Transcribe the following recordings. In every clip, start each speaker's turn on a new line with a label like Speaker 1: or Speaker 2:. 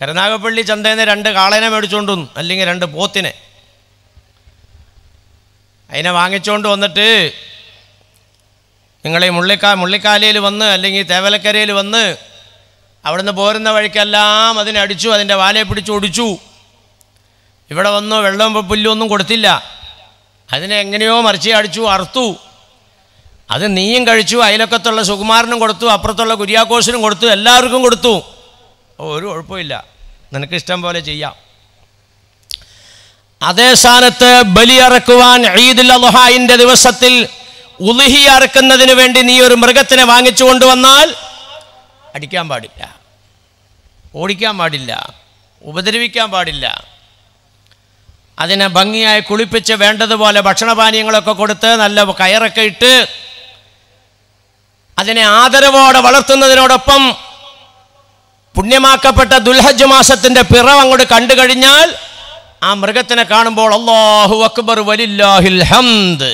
Speaker 1: കരുനാഗപ്പള്ളി ചന്തേന്ന് രണ്ട് കാളേനെ മേടിച്ചുകൊണ്ട് വന്നു അല്ലെങ്കിൽ രണ്ട് പോത്തിനെ അതിനെ വാങ്ങിച്ചുകൊണ്ട് വന്നിട്ട് നിങ്ങൾ ഈ മുള്ളിക്കാ മുള്ളിക്കാലയിൽ വന്ന് അല്ലെങ്കിൽ തേവലക്കരയിൽ വന്ന് അവിടുന്ന് പോരുന്ന വഴിക്കെല്ലാം അതിനെ അടിച്ചു അതിൻ്റെ വാലയെ പിടിച്ചു ഒടിച്ചു ഇവിടെ വന്നു വെള്ളം പുല്ലും ഒന്നും കൊടുത്തില്ല അതിനെ എങ്ങനെയോ മറിച്ച് അടിച്ചു അറുത്തു അത് നീയും കഴിച്ചു അതിലൊക്കത്തുള്ള സുകുമാരനും കൊടുത്തു അപ്പുറത്തുള്ള കുര്യാക്കോശനും കൊടുത്തു എല്ലാവർക്കും കൊടുത്തു ഒരു കുഴപ്പമില്ല നിനക്ക് ഇഷ്ടം പോലെ ചെയ്യാം അതേ സ്ഥാനത്ത് ബലിയറക്കുവാൻ ഈദുൽ അലുഹായിൻ്റെ ദിവസത്തിൽ ഉലുഹി അറക്കുന്നതിന് വേണ്ടി നീ ഒരു മൃഗത്തിനെ വാങ്ങിച്ചു കൊണ്ടുവന്നാൽ അടിക്കാൻ പാടില്ല ഓടിക്കാൻ പാടില്ല ഉപദ്രവിക്കാൻ പാടില്ല അതിനെ ഭംഗിയായി കുളിപ്പിച്ച് വേണ്ടതുപോലെ ഭക്ഷണപാനീയങ്ങളൊക്കെ കൊടുത്ത് നല്ല കയറൊക്കെ ഇട്ട് അതിനെ ആദരവോടെ വളർത്തുന്നതിനോടൊപ്പം പുണ്യമാക്കപ്പെട്ട ദുൽഹജ് മാസത്തിന്റെ പിറവ് അങ്ങോട്ട് കണ്ടു കഴിഞ്ഞാൽ ആ മൃഗത്തിനെ കാണുമ്പോൾ അള്ളാഹു അക്ബർ വലില്ലാഹിൽ ഹംദ്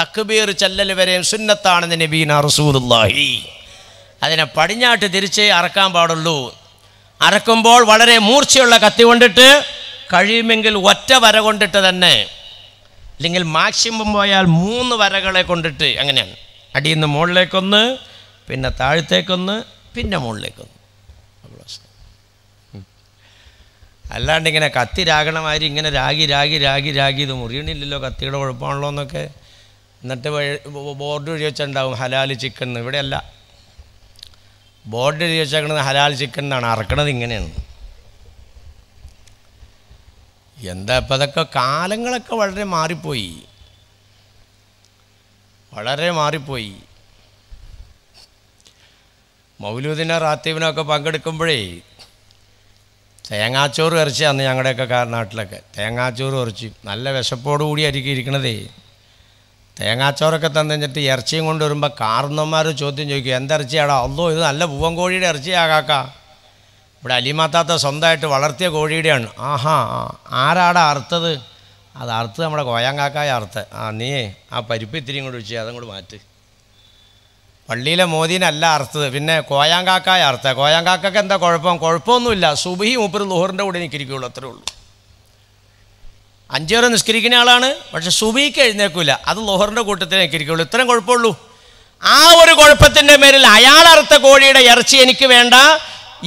Speaker 1: തക്ബീർ ചല്ലൽ വരെയും സുന്നത്താണെന്ന് നബീന റസൂദുല്ലാഹി അതിനെ പടിഞ്ഞാട്ട് തിരിച്ചേ അറക്കാൻ പാടുള്ളൂ അറക്കുമ്പോൾ വളരെ മൂർച്ചയുള്ള കത്തി കൊണ്ടിട്ട് കഴിയുമെങ്കിൽ ഒറ്റ വര കൊണ്ടിട്ട് തന്നെ അല്ലെങ്കിൽ മാക്സിമം പോയാൽ മൂന്ന് വരകളെ കൊണ്ടിട്ട് അങ്ങനെയാണ് അടിയിൽ നിന്ന് മുകളിലേക്കൊന്ന് പിന്നെ താഴത്തേക്കൊന്ന് പിന്നെ മുകളിലേക്കൊന്ന് അല്ലാണ്ട് ഇങ്ങനെ കത്തി രാഗണമാതിരി ഇങ്ങനെ രാഗി രാഗി രാഗി രാഗി ഇത് മുറിയണില്ലല്ലോ കത്തിയുടെ കുഴപ്പമാണല്ലോ എന്നൊക്കെ എന്നിട്ട് ബോർഡ് എഴുതി വെച്ചിട്ടുണ്ടാവും ഹലാൽ ചിക്കൻ എന്ന് ഇവിടെയല്ല ബോർഡ് എഴുതി വെച്ചേക്കണത് ഹലാൽ ചിക്കൻ എന്നാണ് അറക്കണത് ഇങ്ങനെയാണ് എന്താ ഇപ്പം അതൊക്കെ കാലങ്ങളൊക്കെ വളരെ മാറിപ്പോയി വളരെ മാറിപ്പോയി മൗലൂദിനെ റാത്തീബിനൊക്കെ പങ്കെടുക്കുമ്പോഴേ തേങ്ങാച്ചോറ് ഇറച്ചി അന്ന് ഞങ്ങളുടെയൊക്കെ നാട്ടിലൊക്കെ തേങ്ങാച്ചോറ് ഇറച്ചി നല്ല കൂടി ആയിരിക്കും ഇരിക്കണതേ തേങ്ങാച്ചോറൊക്കെ തന്നിട്ട് ഇറച്ചിയും കൊണ്ട് വരുമ്പോൾ കാർന്നന്മാർ ചോദ്യം ചോദിക്കും എന്തിറച്ചിയാടാ അല്ലോ ഇത് നല്ല പൂവൻ കോഴിയുടെ ഇറച്ചിയാ കാക്ക ഇവിടെ അലിമാത്താത്ത സ്വന്തമായിട്ട് വളർത്തിയ കോഴിയുടെയാണ് ആഹാ ആരാടാ അറുത്തത് അത് അറുത്ത് നമ്മുടെ കോയാങ്കാക്കായ അറുത്ത് ആ നീ ആ പരിപ്പ് ഇത്തിരി കൂടി വെച്ച് അതും മാറ്റ് പള്ളിയിലെ മോദീനല്ല അർത്ഥത് പിന്നെ കോയാങ്കാക്കായ അർത്ഥം കോയാങ്കാക്കൊക്കെ എന്താ കുഴപ്പം കുഴപ്പമൊന്നുമില്ല സുബഹി മൂപ്പർ ലുഹറിൻ്റെ കൂടെ എനിക്കിരിക്കുള്ളൂ അത്രേ ഉള്ളൂ അഞ്ചേറെ നിസ്കരിക്കുന്ന ആളാണ് പക്ഷെ സുബിക്ക് എഴുന്നേക്കില്ല അത് ലുഹറിൻ്റെ കൂട്ടത്തിൽ എനിക്കിരിക്കുള്ളൂ ഇത്രയും കുഴപ്പമുള്ളൂ ആ ഒരു കുഴപ്പത്തിൻ്റെ പേരിൽ അയാൾ അറുത്ത കോഴിയുടെ ഇറച്ചി എനിക്ക് വേണ്ട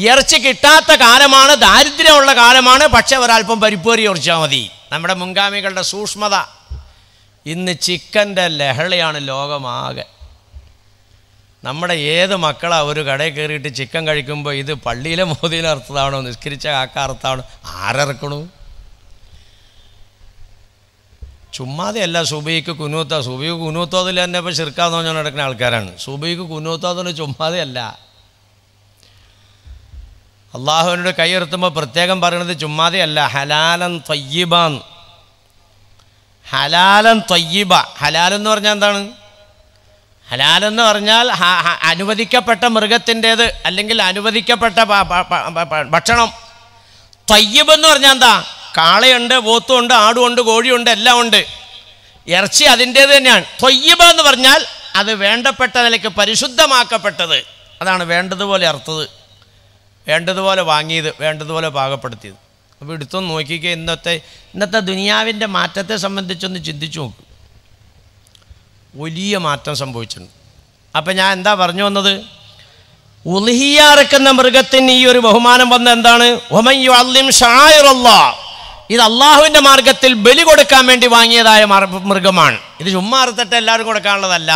Speaker 1: ഇറച്ചി കിട്ടാത്ത കാലമാണ് ദാരിദ്ര്യമുള്ള കാലമാണ് പക്ഷെ ഒരൽപ്പം പരിപ്പേറി ഉറച്ചാൽ മതി നമ്മുടെ മുൻഗാമികളുടെ സൂക്ഷ്മത ഇന്ന് ചിക്കൻ്റെ ലഹളയാണ് ലോകമാകെ നമ്മുടെ ഏത് മക്കളാ ഒരു കടയിൽ കയറിയിട്ട് ചിക്കൻ കഴിക്കുമ്പോൾ ഇത് പള്ളിയിലെ മോദിയിലെ അർത്ഥമാണോ നിഷ്കരിച്ച കാക്ക അർത്ഥമാണോ ആരറക്കണു ചുമ്മാതെ അല്ല സുബൈക്ക് കുനൂത്ത സുബൈക്ക് കുനൂത്തോതിൽ തന്നെ ഇപ്പോൾ ശിർക്കാന്ന് പറഞ്ഞാൽ നടക്കുന്ന ആൾക്കാരാണ് സുബൈക്ക് കുനൂത്തോതിന് ചുമ്മാതെ അല്ല അള്ളാഹുവിനോട് കൈയുയർത്തുമ്പോൾ പ്രത്യേകം പറയുന്നത് ചുമ്മാതെ അല്ല ഹലാലൻ തൊയ്യബാൻ ഹലാലൻ തൊയ്യബ ഹലാലെന്ന് പറഞ്ഞാൽ എന്താണ് ഹലാലെന്ന് പറഞ്ഞാൽ അനുവദിക്കപ്പെട്ട മൃഗത്തിൻ്റേത് അല്ലെങ്കിൽ അനുവദിക്കപ്പെട്ട ഭക്ഷണം തയ്യബ് എന്ന് പറഞ്ഞാൽ എന്താ കാളയുണ്ട് പോത്തുണ്ട് ആടുമുണ്ട് കോഴിയുണ്ട് എല്ലാം ഉണ്ട് ഇറച്ചി അതിൻ്റേത് തന്നെയാണ് തൊയ്യബ എന്ന് പറഞ്ഞാൽ അത് വേണ്ടപ്പെട്ട നിലയ്ക്ക് പരിശുദ്ധമാക്കപ്പെട്ടത് അതാണ് വേണ്ടതുപോലെ അർത്ഥത് വേണ്ടതുപോലെ വാങ്ങിയത് വേണ്ടതുപോലെ പാകപ്പെടുത്തിയത് അപ്പോൾ എടുത്തൊന്ന് നോക്കിക്കുക ഇന്നത്തെ ഇന്നത്തെ ദുനിയാവിൻ്റെ മാറ്റത്തെ സംബന്ധിച്ചൊന്ന് ചിന്തിച്ചു നോക്കും വലിയ മാറ്റം സംഭവിച്ചിട്ടുണ്ട് അപ്പം ഞാൻ എന്താ പറഞ്ഞു വന്നത് ഉൽഹിയാറക്കുന്ന മൃഗത്തിന് ഈ ഒരു ബഹുമാനം വന്ന എന്താണ് ഇത് അള്ളാഹുവിൻ്റെ മാർഗത്തിൽ ബലി കൊടുക്കാൻ വേണ്ടി വാങ്ങിയതായ മൃഗമാണ് ഇത് ചുമ്മാ അറുത്തിട്ട് എല്ലാവരും കൊടുക്കാനുള്ളതല്ല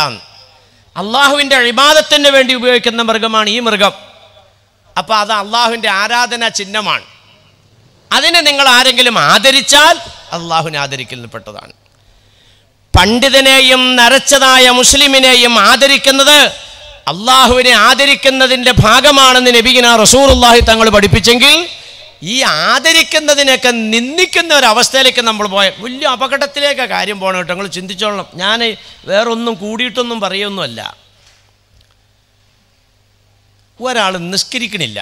Speaker 1: അള്ളാഹുവിൻ്റെ അഴിബാദത്തിന് വേണ്ടി ഉപയോഗിക്കുന്ന മൃഗമാണ് ഈ മൃഗം അപ്പോൾ അത് അള്ളാഹുവിൻ്റെ ആരാധന ചിഹ്നമാണ് അതിനെ നിങ്ങൾ ആരെങ്കിലും ആദരിച്ചാൽ അള്ളാഹുവിനെ ആദരിക്കുന്നപ്പെട്ടതാണ് പണ്ഡിതനെയും നരച്ചതായ മുസ്ലിമിനെയും ആദരിക്കുന്നത് അള്ളാഹുവിനെ ആദരിക്കുന്നതിൻ്റെ ഭാഗമാണെന്ന് നബീന റസൂറുല്ലാഹി തങ്ങൾ പഠിപ്പിച്ചെങ്കിൽ ഈ ആദരിക്കുന്നതിനൊക്കെ നിന്ദിക്കുന്ന ഒരവസ്ഥയിലേക്ക് നമ്മൾ പോയ വലിയ അപകടത്തിലേക്ക് കാര്യം പോകണം കേട്ടോ നിങ്ങൾ ചിന്തിച്ചോളണം ഞാൻ വേറൊന്നും കൂടിയിട്ടൊന്നും പറയൊന്നുമല്ല ഒരാൾ നിസ്കരിക്കണില്ല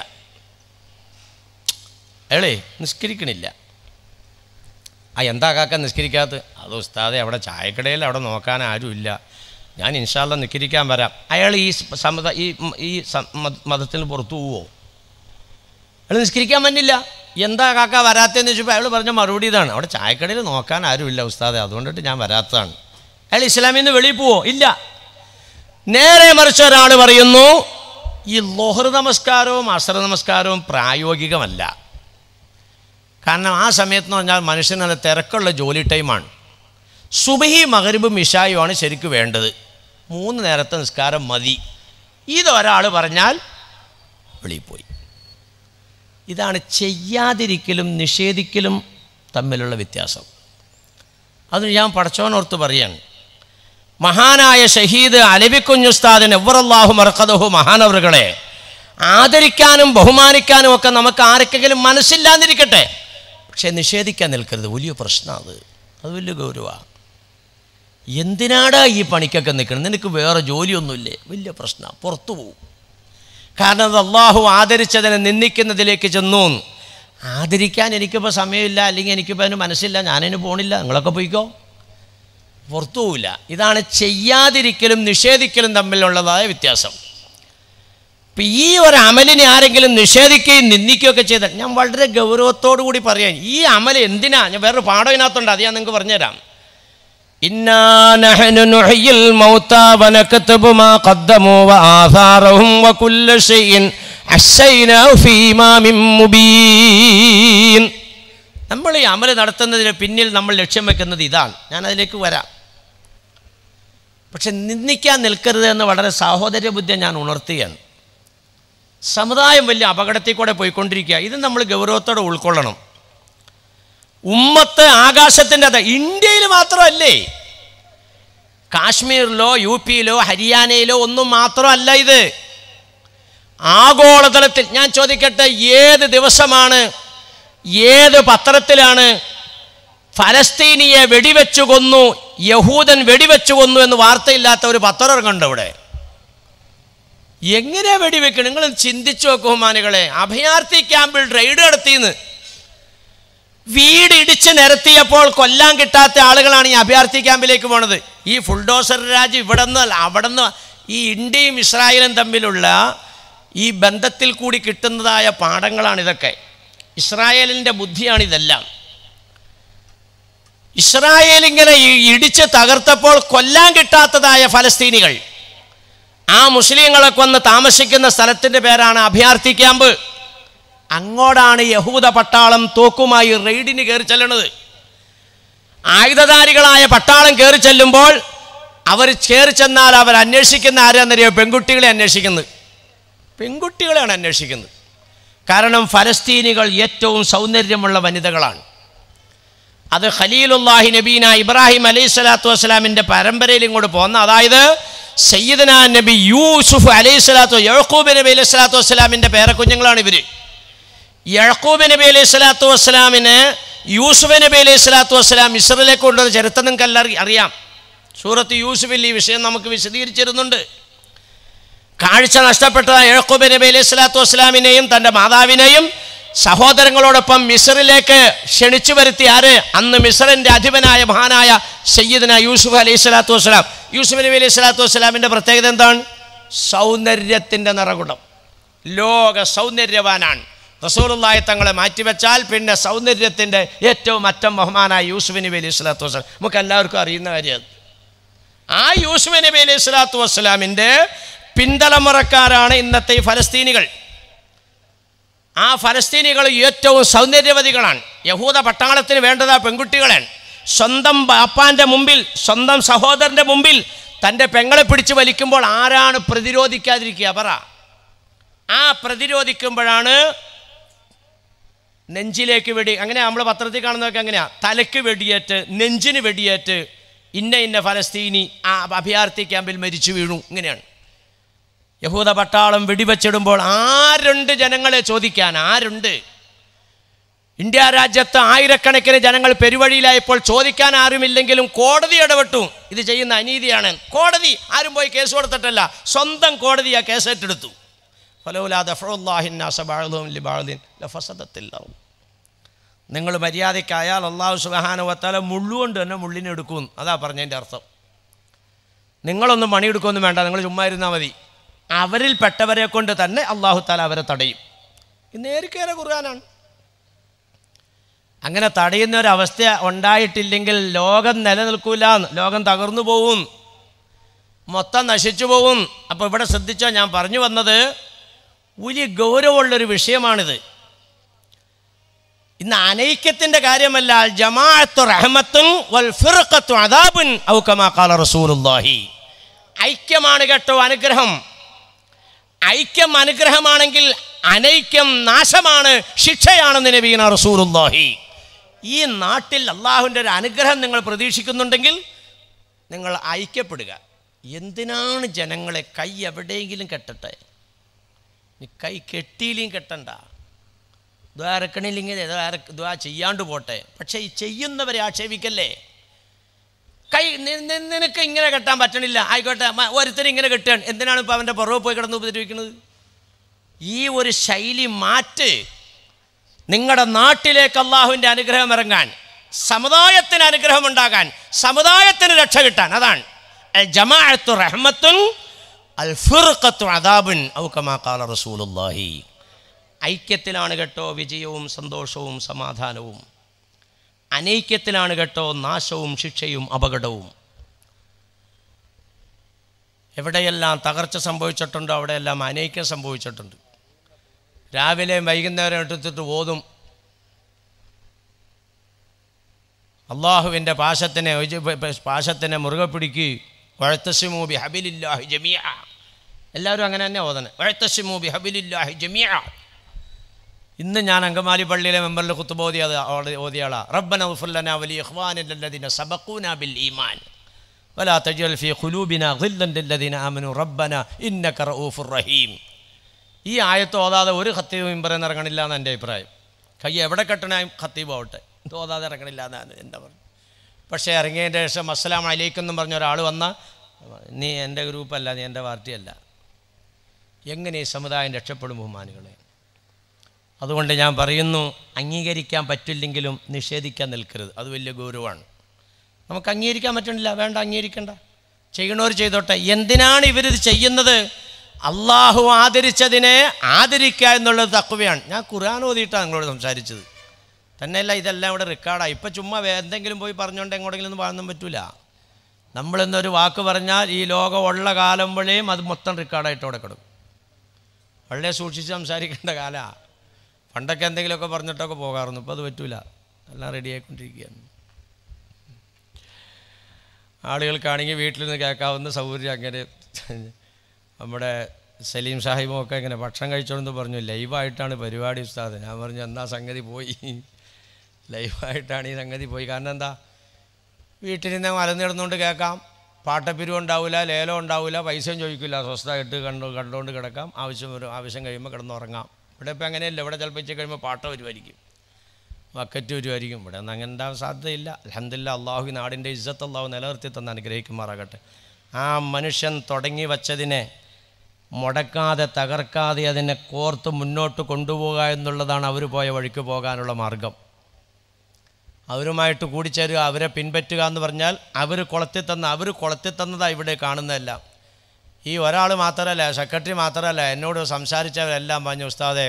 Speaker 1: ഏളേ നിസ്കരിക്കണില്ല ആ എന്താ കാക്ക നിസ്കരിക്കാത്ത അത് ഉസ്താദെ അവിടെ ചായക്കടയിൽ അവിടെ നോക്കാൻ ആരുമില്ല ഞാൻ ഇൻഷാല്ല നിസ്കരിക്കാൻ വരാം അയാൾ ഈ സമത ഈ ഈ മതത്തിന് പുറത്തു പോവോ അയാൾ നിസ്കരിക്കാൻ പറ്റില്ല എന്താ കാക്ക വരാത്തതെന്ന് ചോദിച്ചപ്പോൾ അയാൾ പറഞ്ഞ മറുപടി ഇതാണ് അവിടെ ചായക്കടയിൽ നോക്കാൻ ആരുമില്ല ഉസ്താദെ അതുകൊണ്ടിട്ട് ഞാൻ വരാത്തതാണ് അയാൾ ഇസ്ലാമിൽ നിന്ന് വെളിയിൽ പോവോ ഇല്ല നേരെ മറിച്ച് ഒരാൾ പറയുന്നു ഈ ലോഹർ നമസ്കാരവും അസർ നമസ്കാരവും പ്രായോഗികമല്ല കാരണം ആ സമയത്തെന്ന് പറഞ്ഞാൽ മനുഷ്യന് നല്ല തിരക്കുള്ള ജോലി ടൈമാണ് സുബഹി മകരിബും മിഷായുമാണ് ശരിക്ക് വേണ്ടത് മൂന്ന് നേരത്തെ നിസ്കാരം മതി ഇതൊരാൾ പറഞ്ഞാൽ വെളിപ്പോയി ഇതാണ് ചെയ്യാതിരിക്കലും നിഷേധിക്കലും തമ്മിലുള്ള വ്യത്യാസം അത് ഞാൻ പടച്ചോനോർത്ത് പറയാണ് മഹാനായ ഷഹീദ് അലബിക്കുഞ്ഞ് എവറല്ലാഹു മറക്കതഹു മഹാനവറുകളെ ആദരിക്കാനും ബഹുമാനിക്കാനും ഒക്കെ നമുക്ക് ആർക്കെങ്കിലും മനസ്സില്ലാതിരിക്കട്ടെ പക്ഷേ നിഷേധിക്കാൻ നിൽക്കരുത് വലിയ പ്രശ്നമാണ് അത് അത് വലിയ ഗൗരവമാണ് എന്തിനാടാ ഈ പണിക്കൊക്കെ നിൽക്കണം നിനക്ക് വേറെ ജോലിയൊന്നുമില്ലേ വലിയ പ്രശ്നമാണ് പുറത്തു പോവും കാരണം അത് അള്ളാഹു ആദരിച്ചതിനെ നിന്ദിക്കുന്നതിലേക്ക് ചെന്നു ആദരിക്കാൻ എനിക്കിപ്പോൾ സമയമില്ല അല്ലെങ്കിൽ എനിക്കിപ്പോൾ അതിന് മനസ്സില്ല ഞാനതിന് പോണില്ല നിങ്ങളൊക്കെ പോയിക്കോ പുറത്തു പോവില്ല ഇതാണ് ചെയ്യാതിരിക്കലും നിഷേധിക്കലും തമ്മിലുള്ളതായ വ്യത്യാസം ഈ ഒരു അമലിനെ ആരെങ്കിലും നിഷേധിക്കുകയും നിന്ദിക്കുകയൊക്കെ ചെയ്താൽ ഞാൻ വളരെ ഗൗരവത്തോടു കൂടി പറയാൻ ഈ അമൽ എന്തിനാ ഞാൻ വേറൊരു പാഠം ഇതിനകത്തുണ്ട് അത് ഞാൻ നിങ്ങൾക്ക് പറഞ്ഞുതരാം നമ്മൾ ഈ അമല് നടത്തുന്നതിന് പിന്നിൽ നമ്മൾ ലക്ഷ്യം വെക്കുന്നത് ഇതാണ് ഞാൻ അതിലേക്ക് വരാം പക്ഷെ നിന്ദിക്കാൻ നിൽക്കരുത് എന്ന് വളരെ സാഹോദര്യ ബുദ്ധി ഞാൻ ഉണർത്തുകയാണ് സമുദായം വലിയ അപകടത്തിൽ കൂടെ പോയിക്കൊണ്ടിരിക്കുക ഇത് നമ്മൾ ഗൗരവത്തോടെ ഉൾക്കൊള്ളണം ഉമ്മത്ത് ആകാശത്തിൻ്റെ അത് ഇന്ത്യയിൽ മാത്രമല്ലേ കാശ്മീരിലോ യു പിയിലോ ഹരിയാനയിലോ ഒന്നും മാത്രമല്ല ഇത് ആഗോളതലത്തിൽ ഞാൻ ചോദിക്കട്ടെ ഏത് ദിവസമാണ് ഏത് പത്രത്തിലാണ് ഫലസ്തീനിയെ വെടിവെച്ചു കൊന്നു യഹൂദൻ വെടിവെച്ചു കൊന്നു എന്ന് വാർത്തയില്ലാത്ത ഒരു പത്രം ഇറങ്ങുന്നുണ്ട് അവിടെ എങ്ങനെ വെടിവെക്കണം നിങ്ങൾ ചിന്തിച്ചു ബഹുമാനികളെ അഭയാർത്ഥി ക്യാമ്പിൽ റെയ്ഡ് നടത്തിയെന്ന് വീട് ഇടിച്ച് നിരത്തിയപ്പോൾ കൊല്ലാൻ കിട്ടാത്ത ആളുകളാണ് ഈ അഭയാർത്ഥി ക്യാമ്പിലേക്ക് പോണത് ഈ ഫുൾഡോസർ രാജ് ഇവിടെ നിന്ന് അവിടെ നിന്ന് ഈ ഇന്ത്യയും ഇസ്രായേലും തമ്മിലുള്ള ഈ ബന്ധത്തിൽ കൂടി കിട്ടുന്നതായ ഇതൊക്കെ ഇസ്രായേലിൻ്റെ ബുദ്ധിയാണ് ഇസ്രായേൽ ഇങ്ങനെ ഇടിച്ച് തകർത്തപ്പോൾ കൊല്ലാൻ കിട്ടാത്തതായ ഫലസ്തീനികൾ ആ മുസ്ലിങ്ങളെ കൊന്ന് താമസിക്കുന്ന സ്ഥലത്തിൻ്റെ പേരാണ് അഭയാർത്ഥി ക്യാമ്പ് അങ്ങോട്ടാണ് യഹൂദ പട്ടാളം തോക്കുമായി റെയ്ഡിന് കയറി ചെല്ലണത് ആയുധധാരികളായ പട്ടാളം കയറി ചെല്ലുമ്പോൾ അവർ കയറി ചെന്നാൽ അവർ അന്വേഷിക്കുന്ന ആരാന്നറിയോ പെൺകുട്ടികളെ അന്വേഷിക്കുന്നത് പെൺകുട്ടികളെയാണ് അന്വേഷിക്കുന്നത് കാരണം ഫലസ്തീനികൾ ഏറ്റവും സൗന്ദര്യമുള്ള വനിതകളാണ് അത് ഖലീലുല്ലാഹി നബീന ഇബ്രാഹിം അലൈഹി സ്വലാത്തു വസ്സലാമിൻ്റെ പരമ്പരയിൽ ഇങ്ങോട്ട് പോകുന്ന അതായത് സയ്യിദന നബി യൂസുഫ് അലൈഹി സ്വലാത്തു യഴക്കൂബ് നബി അലൈഹി സ്വലാത്തു വസ്സലാമിൻ്റെ പേരക്കുഞ്ഞുങ്ങളാണ് ഇവർ യഴക്കൂബ് നബി അലൈഹി സ്വലാത്തു വസ്സലാമിന് യൂസുഫ് നബി അലൈഹി സ്വലാത്തു വസ്സലാം ഇസ്രലേക്ക് കൊണ്ടുവന്ന ചരിത്രം നിങ്ങൾക്ക് എല്ലാവർക്കും അറിയാം സൂറത്ത് യൂസുഫിൽ ഈ വിഷയം നമുക്ക് വിശദീകരിച്ചിരുന്നുണ്ട് കാഴ്ച നഷ്ടപ്പെട്ട യഴക്കൂബ് നബി അലൈഹി സ്വലാത്തു വസ്സലാമിനെയും തൻ്റെ മാതാവിനെയും സഹോദരങ്ങളോടൊപ്പം മിസറിലേക്ക് ക്ഷണിച്ചു വരുത്തി ആര് അന്ന് മിസറിന്റെ അധിപനായ മഹാനായ സയ്യിദിന യൂസുഫ് അലൈഹി സ്വലാത്തു വസ്സലാം യൂസുഫ് നബി അലൈഹി സ്വലാത്തു വസ്സലാമിൻ്റെ പ്രത്യേകത എന്താണ് സൗന്ദര്യത്തിൻ്റെ നിറകുടം ലോക സൗന്ദര്യവാനാണ് റസൂറുല്ലായി തങ്ങളെ മാറ്റിവെച്ചാൽ പിന്നെ സൗന്ദര്യത്തിൻ്റെ ഏറ്റവും അറ്റം ബഹുമാനായ യൂസുഫ് നബി അലൈഹി സ്വലാത്തു വസ്സലാം നമുക്ക് എല്ലാവർക്കും അറിയുന്ന കാര്യം ആ യൂസുഫ് നബി അലൈഹി സ്വലാത്തു വസ്സലാമിൻ്റെ പിന്തലമുറക്കാരാണ് ഇന്നത്തെ ഫലസ്തീനികൾ ആ ഫലസ്തീനികൾ ഏറ്റവും സൗന്ദര്യവതികളാണ് യഹൂദ പട്ടാളത്തിന് വേണ്ടത് ആ പെൺകുട്ടികളാണ് സ്വന്തം അപ്പാൻ്റെ മുമ്പിൽ സ്വന്തം സഹോദരൻ്റെ മുമ്പിൽ തൻ്റെ പെങ്ങളെ പിടിച്ച് വലിക്കുമ്പോൾ ആരാണ് പ്രതിരോധിക്കാതിരിക്കുക പറ ആ പ്രതിരോധിക്കുമ്പോഴാണ് നെഞ്ചിലേക്ക് വെടി അങ്ങനെ നമ്മൾ പത്രത്തിൽ കാണുന്നതൊക്കെ എങ്ങനെയാണ് തലയ്ക്ക് വെടിയേറ്റ് നെഞ്ചിന് വെടിയേറ്റ് ഇന്ന ഇന്ന ഫലസ്തീനി ആ അഭയാർത്ഥി ക്യാമ്പിൽ മരിച്ചു വീണു ഇങ്ങനെയാണ് യഹൂദ പട്ടാളം വെടിവെച്ചിടുമ്പോൾ ആരുണ്ട് ജനങ്ങളെ ചോദിക്കാൻ ആരുണ്ട് ഇന്ത്യ രാജ്യത്ത് ആയിരക്കണക്കിന് ജനങ്ങൾ പെരുവഴിയിലായപ്പോൾ ചോദിക്കാൻ ആരുമില്ലെങ്കിലും കോടതി ഇടപെട്ടു ഇത് ചെയ്യുന്ന അനീതിയാണ് കോടതി ആരും പോയി കേസ് കൊടുത്തിട്ടല്ല സ്വന്തം കോടതി ആ കേസ് ഏറ്റെടുത്തു നിങ്ങൾ മര്യാദയ്ക്കായാൽ അള്ളാഹു വത്താല മുള്ളുകൊണ്ട് തന്നെ മുള്ളിനെടുക്കും അതാ പറഞ്ഞതിൻ്റെ അർത്ഥം നിങ്ങളൊന്നും പണിയെടുക്കുമൊന്നും വേണ്ട നിങ്ങൾ ചുമ്മാ ഇരുന്നാൽ മതി അവരിൽപ്പെട്ടവരെ കൊണ്ട് തന്നെ അള്ളാഹു താല അവരെ തടയും നേരിക്കേറെ ഖുർആനാണ് അങ്ങനെ തടയുന്ന ഒരവസ്ഥ ഉണ്ടായിട്ടില്ലെങ്കിൽ ലോകം നിലനിൽക്കൂല ലോകം തകർന്നു പോവും മൊത്തം നശിച്ചു പോവും അപ്പോൾ ഇവിടെ ശ്രദ്ധിച്ചാൽ ഞാൻ പറഞ്ഞു വന്നത് വലിയ ഗൗരവമുള്ളൊരു വിഷയമാണിത് ഇന്ന് അനൈക്യത്തിൻ്റെ കാര്യമല്ല ജമാഅത്തു റഹ്മത്തും വൽ അദാബുൻ ഖാല റസൂലുള്ളാഹി ഐക്യമാണ് കേട്ടോ അനുഗ്രഹം ഐക്യം അനുഗ്രഹമാണെങ്കിൽ അനൈക്യം നാശമാണ് ശിക്ഷയാണെന്ന് നബീന റസൂറുല്ലാഹി ഈ നാട്ടിൽ അള്ളാഹുവിൻ്റെ ഒരു അനുഗ്രഹം നിങ്ങൾ പ്രതീക്ഷിക്കുന്നുണ്ടെങ്കിൽ നിങ്ങൾ ഐക്യപ്പെടുക എന്തിനാണ് ജനങ്ങളെ കൈ എവിടെയെങ്കിലും കെട്ടട്ടെ കൈ കെട്ടിയിലും കെട്ടണ്ട ദ്വാരക്കണില്ലെങ്കിൽ ദ്വാര ദ്വാ ചെയ്യാണ്ട് പോട്ടെ പക്ഷേ ഈ ചെയ്യുന്നവരെ ആക്ഷേപിക്കല്ലേ കൈ നിനക്ക് ഇങ്ങനെ കെട്ടാൻ പറ്റണില്ല ആയിക്കോട്ടെ ഒരുത്തരും ഇങ്ങനെ കെട്ടുകയാണ് എന്തിനാണ് ഇപ്പോൾ അവൻ്റെ പുറവ് പോയി കിടന്ന് ഉപദ്രവിക്കുന്നത് ഈ ഒരു ശൈലി മാറ്റ് നിങ്ങളുടെ നാട്ടിലേക്ക് അള്ളാഹുവിൻ്റെ അനുഗ്രഹം ഇറങ്ങാൻ സമുദായത്തിന് അനുഗ്രഹം ഉണ്ടാകാൻ സമുദായത്തിന് രക്ഷ കിട്ടാൻ അതാണ് ജമാഅത്തു ഫിർഖത്തു അദാബുൻ റസൂലുള്ളാഹി ഐക്യത്തിലാണ് കേട്ടോ വിജയവും സന്തോഷവും സമാധാനവും അനൈക്യത്തിലാണ് കേട്ടോ നാശവും ശിക്ഷയും അപകടവും എവിടെയെല്ലാം തകർച്ച സംഭവിച്ചിട്ടുണ്ടോ അവിടെയെല്ലാം അനൈക്യം സംഭവിച്ചിട്ടുണ്ട് രാവിലെ വൈകുന്നേരം എടുത്തിട്ട് ഓതും അള്ളാഹുവിൻ്റെ പാശത്തിനെ പാശത്തിനെ മുറുകെ പിടിക്കുക വഴത്തസിമൂബി ഹബിലില്ലാഹി ജമിയ എല്ലാവരും അങ്ങനെ തന്നെ ഓതണം വഴത്തസിമൂബി ഹബിലില്ലാഹി ജമിയ ഇന്ന് ഞാൻ അങ്കമാലി പള്ളിയിലെ മെമ്പറിൽ കുത്തുബോധിയത് ഓതിയാളാ ബിൽ ഈമാൻ വലാ തജ്അൽ ഫീ ഇന്നക റഊഫുർ റഹീം ഈ ആയത്ത് ഓതാതെ ഒരു ഖത്തീബ് മെമ്പറിൽ ഇറങ്ങണില്ല എന്നാണ് എൻ്റെ അഭിപ്രായം കൈ എവിടെ കെട്ടണ ഖത്തീബ് ആവട്ടെ ഓതാതെ ഇറങ്ങണില്ല എന്നാണ് എൻ്റെ പറഞ്ഞു പക്ഷേ ഇറങ്ങിയതിൻ്റെ ശേഷം അസ്സലാം എന്ന് പറഞ്ഞ ഒരാൾ വന്ന നീ എൻ്റെ ഗ്രൂപ്പല്ല നീ എൻ്റെ പാർട്ടിയല്ല എങ്ങനെ ഈ സമുദായം രക്ഷപ്പെടും ബഹുമാനികളെ അതുകൊണ്ട് ഞാൻ പറയുന്നു അംഗീകരിക്കാൻ പറ്റില്ലെങ്കിലും നിഷേധിക്കാൻ നിൽക്കരുത് അത് വലിയ ഗൗരവമാണ് നമുക്ക് അംഗീകരിക്കാൻ പറ്റണില്ല വേണ്ട അംഗീകരിക്കണ്ട ചെയ്യണവർ ചെയ്തോട്ടെ എന്തിനാണ് ഇവരിത് ചെയ്യുന്നത് അള്ളാഹു ആദരിച്ചതിനെ ആദരിക്കുക എന്നുള്ളത് തക്കുവയാണ് ഞാൻ ഖുർആൻ ഓതിയിട്ടാണ് നിങ്ങളോട് സംസാരിച്ചത് തന്നെയല്ല ഇതെല്ലാം ഇവിടെ റെക്കോർഡാണ് ഇപ്പം ചുമ്മാ എന്തെങ്കിലും പോയി പറഞ്ഞുകൊണ്ട് എങ്ങോട്ടെങ്കിലും ഒന്നും പാടാൻ പറ്റില്ല നമ്മളെന്നൊരു വാക്ക് പറഞ്ഞാൽ ഈ ലോകം ഉള്ള കാലം വഴിയും അത് മൊത്തം റെക്കോർഡായിട്ട് അവിടെ കിടക്കും വളരെ സൂക്ഷിച്ച് സംസാരിക്കേണ്ട കാലമാണ് പണ്ടൊക്കെ എന്തെങ്കിലുമൊക്കെ പറഞ്ഞിട്ടൊക്കെ പോകാറുണ്ട് ഇപ്പോൾ അത് പറ്റൂല എല്ലാം റെഡിയായിക്കൊണ്ടിരിക്കുകയാണ് ആളുകൾക്കാണെങ്കിൽ വീട്ടിൽ നിന്ന് കേൾക്കാവുന്ന സൗകര്യം അങ്ങനെ നമ്മുടെ സലീം സാഹിബും ഒക്കെ ഇങ്ങനെ ഭക്ഷണം കഴിച്ചോണ്ട് പറഞ്ഞു ലൈവായിട്ടാണ് പരിപാടി ഉസ്താദ് ഞാൻ പറഞ്ഞു എന്നാ സംഗതി പോയി ലൈവായിട്ടാണ് ഈ സംഗതി പോയി കാരണം എന്താ വീട്ടിലിരുന്ന് മലന്നിടുന്നുകൊണ്ട് കേൾക്കാം പാട്ടപ്പിരിവ് ഉണ്ടാവില്ല ലേലം ഉണ്ടാവില്ല പൈസയും ചോദിക്കില്ല സ്വസ്ഥ ഇട്ട് കണ്ടു കണ്ടുകൊണ്ട് കിടക്കാം ആവശ്യം വരും ആവശ്യം കഴിയുമ്പോൾ കിടന്നുറങ്ങാം ഇവിടെ ഇപ്പം അങ്ങനെയല്ല ഇവിടെ ചിലപ്പോൾ ഉച്ച കഴിയുമ്പോൾ പാട്ട വരുമായിരിക്കും വക്കറ്റ് വരുമായിരിക്കും ഇവിടെ ഒന്നും അങ്ങനെ ഉണ്ടാവാൻ സാധ്യതയില്ല അലഹമില്ല അള്ളാഹു നാടിൻ്റെ ഇജ്ജത്ത് അള്ളാഹു നിലനിർത്തി തന്ന അനുഗ്രഹിക്കുമാറാകട്ടെ ആ മനുഷ്യൻ തുടങ്ങി വച്ചതിനെ മുടക്കാതെ തകർക്കാതെ അതിനെ കോർത്ത് മുന്നോട്ട് കൊണ്ടുപോകുക എന്നുള്ളതാണ് അവർ പോയ വഴിക്ക് പോകാനുള്ള മാർഗം അവരുമായിട്ട് കൂടിച്ചേരുക അവരെ പിൻപറ്റുക എന്ന് പറഞ്ഞാൽ അവർ കൊളത്തി തന്ന അവർ കൊളത്തി തന്നതാണ് ഇവിടെ കാണുന്നതെല്ലാം ഈ ഒരാൾ മാത്രമല്ല സെക്രട്ടറി മാത്രമല്ല എന്നോട് സംസാരിച്ചവരെല്ലാം പറഞ്ഞു ഉസ്താദെ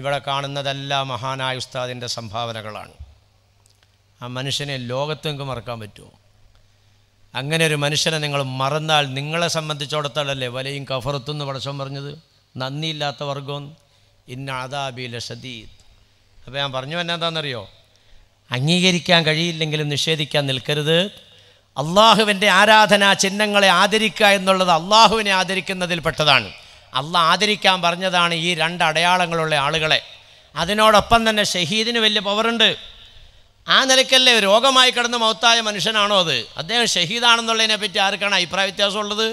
Speaker 1: ഇവിടെ കാണുന്നതെല്ലാം മഹാനായ ഉസ്താദിൻ്റെ സംഭാവനകളാണ് ആ മനുഷ്യനെ ലോകത്തെങ്കും മറക്കാൻ പറ്റുമോ അങ്ങനെ ഒരു മനുഷ്യനെ നിങ്ങൾ മറന്നാൽ നിങ്ങളെ സംബന്ധിച്ചിടത്തോളല്ലേ വലയും കഫറത്തുനിന്ന് പടച്ചം പറഞ്ഞത് നന്ദിയില്ലാത്ത വർഗം ഇന്ന അതാബി സദീദ് അപ്പോൾ ഞാൻ പറഞ്ഞു എന്നാ എന്താണെന്നറിയോ അംഗീകരിക്കാൻ കഴിയില്ലെങ്കിലും നിഷേധിക്കാൻ നിൽക്കരുത് അള്ളാഹുവിൻ്റെ ആരാധനാ ചിഹ്നങ്ങളെ ആദരിക്കുക എന്നുള്ളത് അള്ളാഹുവിനെ ആദരിക്കുന്നതിൽ പെട്ടതാണ് അള്ളാഹ് ആദരിക്കാൻ പറഞ്ഞതാണ് ഈ രണ്ട് അടയാളങ്ങളുള്ള ആളുകളെ അതിനോടൊപ്പം തന്നെ ഷഹീദിന് വലിയ പവറുണ്ട് ആ നിലയ്ക്കല്ലേ രോഗമായി കിടന്ന് മൗത്തായ മനുഷ്യനാണോ അത് അദ്ദേഹം ഷഹീദാണെന്നുള്ളതിനെ പറ്റി ആർക്കാണ് അഭിപ്രായ വ്യത്യാസമുള്ളത്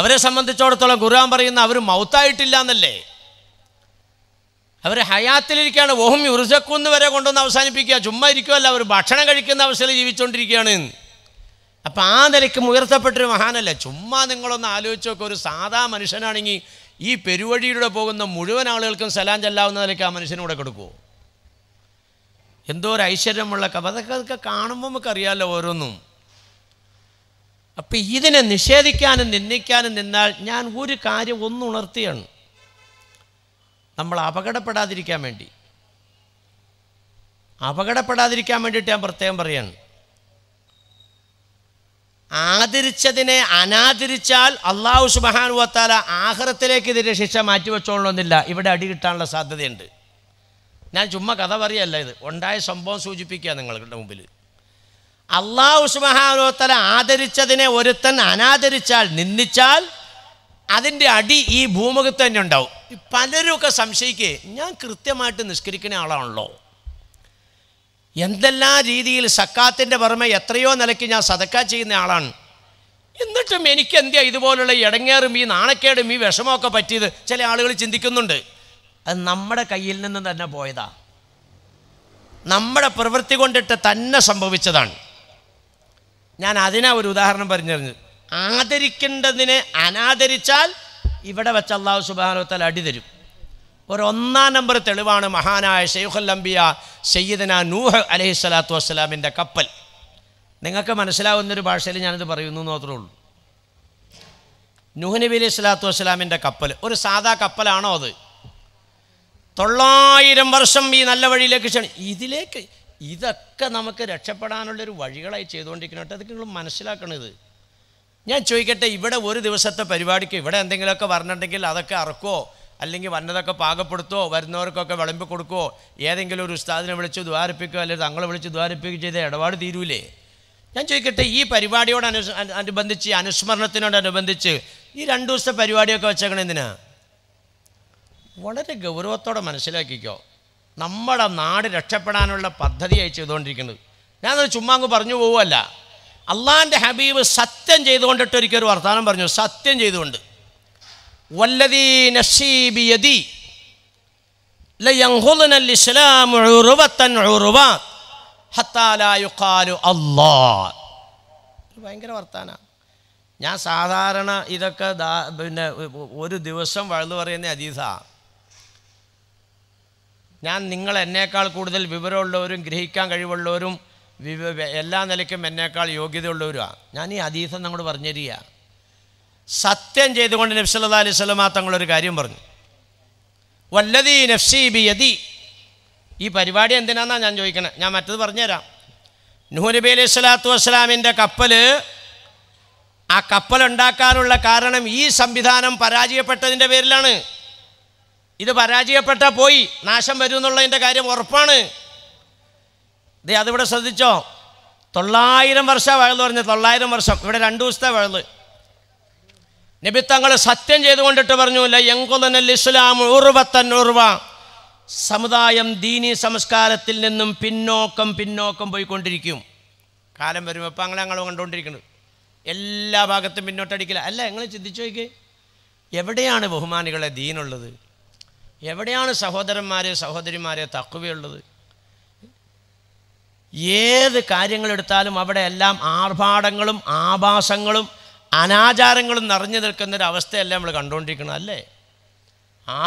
Speaker 1: അവരെ സംബന്ധിച്ചിടത്തോളം ഖുർആൻ പറയുന്ന അവർ മൗത്തായിട്ടില്ല എന്നല്ലേ അവർ ഹയാത്തിലിരിക്കുകയാണ് ഓഹും യുർസക്കുന്ന് വരെ കൊണ്ടുവന്ന് അവസാനിപ്പിക്കുക ചുമ്മാ ഇരിക്കുമല്ല അവർ ഭക്ഷണം കഴിക്കുന്ന അവസ്ഥയിൽ ജീവിച്ചുകൊണ്ടിരിക്കുകയാണ് അപ്പം ആ നിലയ്ക്കും ഉയർത്തപ്പെട്ടൊരു മഹാനല്ല ചുമ്മാ നിങ്ങളൊന്ന് ആലോചിച്ച് നോക്കുക ഒരു സാധാ മനുഷ്യനാണെങ്കിൽ ഈ പെരുവഴിയിലൂടെ പോകുന്ന മുഴുവൻ ആളുകൾക്കും സലാം ചെല്ലാവുന്ന നിലയ്ക്ക് ആ മനുഷ്യനൂടെ കൊടുക്കുമോ എന്തോ ഒരു ഐശ്വര്യമുള്ള കഥകൾ കാണുമ്പോൾ നമുക്ക് അറിയാമല്ലോ ഓരോന്നും അപ്പം ഇതിനെ നിഷേധിക്കാനും നിന്ദിക്കാനും നിന്നാൽ ഞാൻ ഒരു കാര്യം ഒന്നുണർത്തിയാണ് ഉണർത്തിയാണ് നമ്മൾ അപകടപ്പെടാതിരിക്കാൻ വേണ്ടി അപകടപ്പെടാതിരിക്കാൻ വേണ്ടിയിട്ട് ഞാൻ പ്രത്യേകം പറയാണ് ആദരിച്ചതിനെ അനാദരിച്ചാൽ അള്ളാഹു സുബാനുവത്താല ആഹ്റത്തിലേക്ക് ഇതിൻ്റെ ശിക്ഷ മാറ്റിവെച്ചോളണമെന്നില്ല ഇവിടെ അടി കിട്ടാനുള്ള സാധ്യതയുണ്ട് ഞാൻ ചുമ്മാ കഥ പറയല്ല ഇത് ഉണ്ടായ സംഭവം സൂചിപ്പിക്കുക നിങ്ങളുടെ മുമ്പിൽ അള്ളാഹു സുബാനുവത്താല ആദരിച്ചതിനെ ഒരുത്തൻ അനാദരിച്ചാൽ നിന്ദിച്ചാൽ അതിൻ്റെ അടി ഈ ഭൂമുഖത്ത് തന്നെ ഉണ്ടാവും പലരുമൊക്കെ സംശയിക്കേ ഞാൻ കൃത്യമായിട്ട് നിഷ്കരിക്കുന്ന ആളാണല്ലോ എന്തെല്ലാം രീതിയിൽ സക്കാത്തിൻ്റെ പുറമെ എത്രയോ നിലയ്ക്ക് ഞാൻ സതക്ക ചെയ്യുന്ന ആളാണ് എന്നിട്ടും എനിക്ക് എന്തിയാ ഇതുപോലുള്ള ഇടങ്ങേറും ഈ നാണക്കേടും ഈ വിഷമമൊക്കെ പറ്റിയത് ചില ആളുകൾ ചിന്തിക്കുന്നുണ്ട് അത് നമ്മുടെ കയ്യിൽ നിന്ന് തന്നെ പോയതാ നമ്മുടെ പ്രവൃത്തി കൊണ്ടിട്ട് തന്നെ സംഭവിച്ചതാണ് ഞാൻ അതിനാ ഒരു ഉദാഹരണം പറഞ്ഞിരുന്നത് ആദരിക്കേണ്ടതിനെ അനാദരിച്ചാൽ ഇവിടെ വെച്ച് അള്ളാഹു സുബാനോത്തൽ അടി തരും ഒരു ഒന്നാം നമ്പർ തെളിവാണ് മഹാനായ ഷെയ്ഖുല്ലംബിയ സയ്യിദന നൂഹ് അലഹി സ്വലാത്തു വസ്സലാമിൻ്റെ കപ്പൽ നിങ്ങൾക്ക് മനസ്സിലാവുന്നൊരു ഭാഷയിൽ ഞാനിത് പറയുന്നു മാത്രമേ ഉള്ളൂ നൂഹ് നബി അലൈഹി സ്വലാത്തു വസ്സലാമിൻ്റെ കപ്പൽ ഒരു സാധാ കപ്പലാണോ അത് തൊള്ളായിരം വർഷം ഈ നല്ല വഴിയിലേക്ക് ക്ഷണി ഇതിലേക്ക് ഇതൊക്കെ നമുക്ക് രക്ഷപ്പെടാനുള്ളൊരു വഴികളായി ചെയ്തുകൊണ്ടിരിക്കണം കേട്ടോ അതൊക്കെ നിങ്ങൾ മനസ്സിലാക്കണത് ഞാൻ ചോദിക്കട്ടെ ഇവിടെ ഒരു ദിവസത്തെ പരിപാടിക്ക് ഇവിടെ എന്തെങ്കിലുമൊക്കെ വരണുണ്ടെങ്കിൽ അതൊക്കെ അറക്കുമോ അല്ലെങ്കിൽ വന്നതൊക്കെ പാകപ്പെടുത്തുമോ വരുന്നവർക്കൊക്കെ വിളമ്പി കൊടുക്കുമോ ഏതെങ്കിലും ഒരു ഉസ്താദിനെ വിളിച്ച് ദ്വാരിപ്പിക്കുകയോ അല്ലെങ്കിൽ തങ്ങളെ വിളിച്ച് ദ്വാരിപ്പിക്കുകയോ ചെയ്ത ഇടപാട് തീരൂലേ ഞാൻ ചോദിക്കട്ടെ ഈ പരിപാടിയോട് അനു അനുബന്ധിച്ച് അനുസ്മരണത്തിനോടനുബന്ധിച്ച് ഈ രണ്ടു ദിവസത്തെ പരിപാടിയൊക്കെ വെച്ചേക്കണം എന്തിനാ വളരെ ഗൗരവത്തോടെ മനസ്സിലാക്കിക്കോ നമ്മുടെ നാട് രക്ഷപ്പെടാനുള്ള പദ്ധതിയായി ചെയ്തുകൊണ്ടിരിക്കുന്നത് ഞാനത് ചുമ്മാങ്ങ് പറഞ്ഞു പോവുമല്ല അള്ളാൻ്റെ ഹബീബ് സത്യം ചെയ്തുകൊണ്ടിട്ട് ഒരിക്കൽ ഒരു വർത്തമാനം പറഞ്ഞു സത്യം ചെയ്തുകൊണ്ട് വല്ലതി ഭയങ്കര വർത്താന ഞാൻ സാധാരണ ഇതൊക്കെ പിന്നെ ഒരു ദിവസം വഴുതു പറയുന്ന അതീത ഞാൻ നിങ്ങൾ എന്നേക്കാൾ കൂടുതൽ വിവരമുള്ളവരും ഗ്രഹിക്കാൻ കഴിവുള്ളവരും വിവ എല്ലാ നിലയ്ക്കും എന്നേക്കാൾ യോഗ്യതയുള്ളവരുമാണ് ഞാൻ ഈ അതീസം പറഞ്ഞു പറഞ്ഞിരിക്കുക സത്യം ചെയ്തുകൊണ്ട് നബ്സല്ലാ അലൈഹി സ്വലമാ തങ്ങളൊരു കാര്യം പറഞ്ഞു വല്ലതി നഫ്സി ബി യതി ഈ പരിപാടി എന്തിനാന്നാണ് ഞാൻ ചോദിക്കണേ ഞാൻ മറ്റത് പറഞ്ഞുതരാം നൂഹ് അലൈഹി സ്വലാത്തു വസ്സലാമിൻ്റെ കപ്പൽ ആ കപ്പൽ ഉണ്ടാക്കാനുള്ള കാരണം ഈ സംവിധാനം പരാജയപ്പെട്ടതിൻ്റെ പേരിലാണ് ഇത് പരാജയപ്പെട്ടാൽ പോയി നാശം വരുമെന്നുള്ളതിൻ്റെ കാര്യം ഉറപ്പാണ് ദേ അതിവിടെ ശ്രദ്ധിച്ചോ തൊള്ളായിരം വർഷം വയൽ പറഞ്ഞ തൊള്ളായിരം വർഷം ഇവിടെ രണ്ടു ദിവസത്തെ വഴുത് നബി തങ്ങൾ സത്യം ചെയ്തുകൊണ്ടിട്ട് പറഞ്ഞു അല്ല യങ്കുലനൽ ഇസ്ലാം ഉറുവത്തൻ ഉറുവ സമുദായം ദീനി സംസ്കാരത്തിൽ നിന്നും പിന്നോക്കം പിന്നോക്കം പോയിക്കൊണ്ടിരിക്കും കാലം വരുമ്പോൾ ഇപ്പം അങ്ങനെ ഞങ്ങൾ കണ്ടുകൊണ്ടിരിക്കുന്നത് എല്ലാ ഭാഗത്തും പിന്നോട്ടടിക്കില്ല അല്ല നിങ്ങൾ ചിന്തിച്ചു നോക്കി എവിടെയാണ് ബഹുമാനികളെ ദീനുള്ളത് എവിടെയാണ് സഹോദരന്മാരെ സഹോദരിമാരെ തക്കുവയുള്ളത് ഏത് കാര്യങ്ങളെടുത്താലും അവിടെ എല്ലാം ആർഭാടങ്ങളും ആഭാസങ്ങളും അനാചാരങ്ങളും നിറഞ്ഞു നിൽക്കുന്ന ഒരു അവസ്ഥയല്ല നമ്മൾ കണ്ടുകൊണ്ടിരിക്കണം അല്ലേ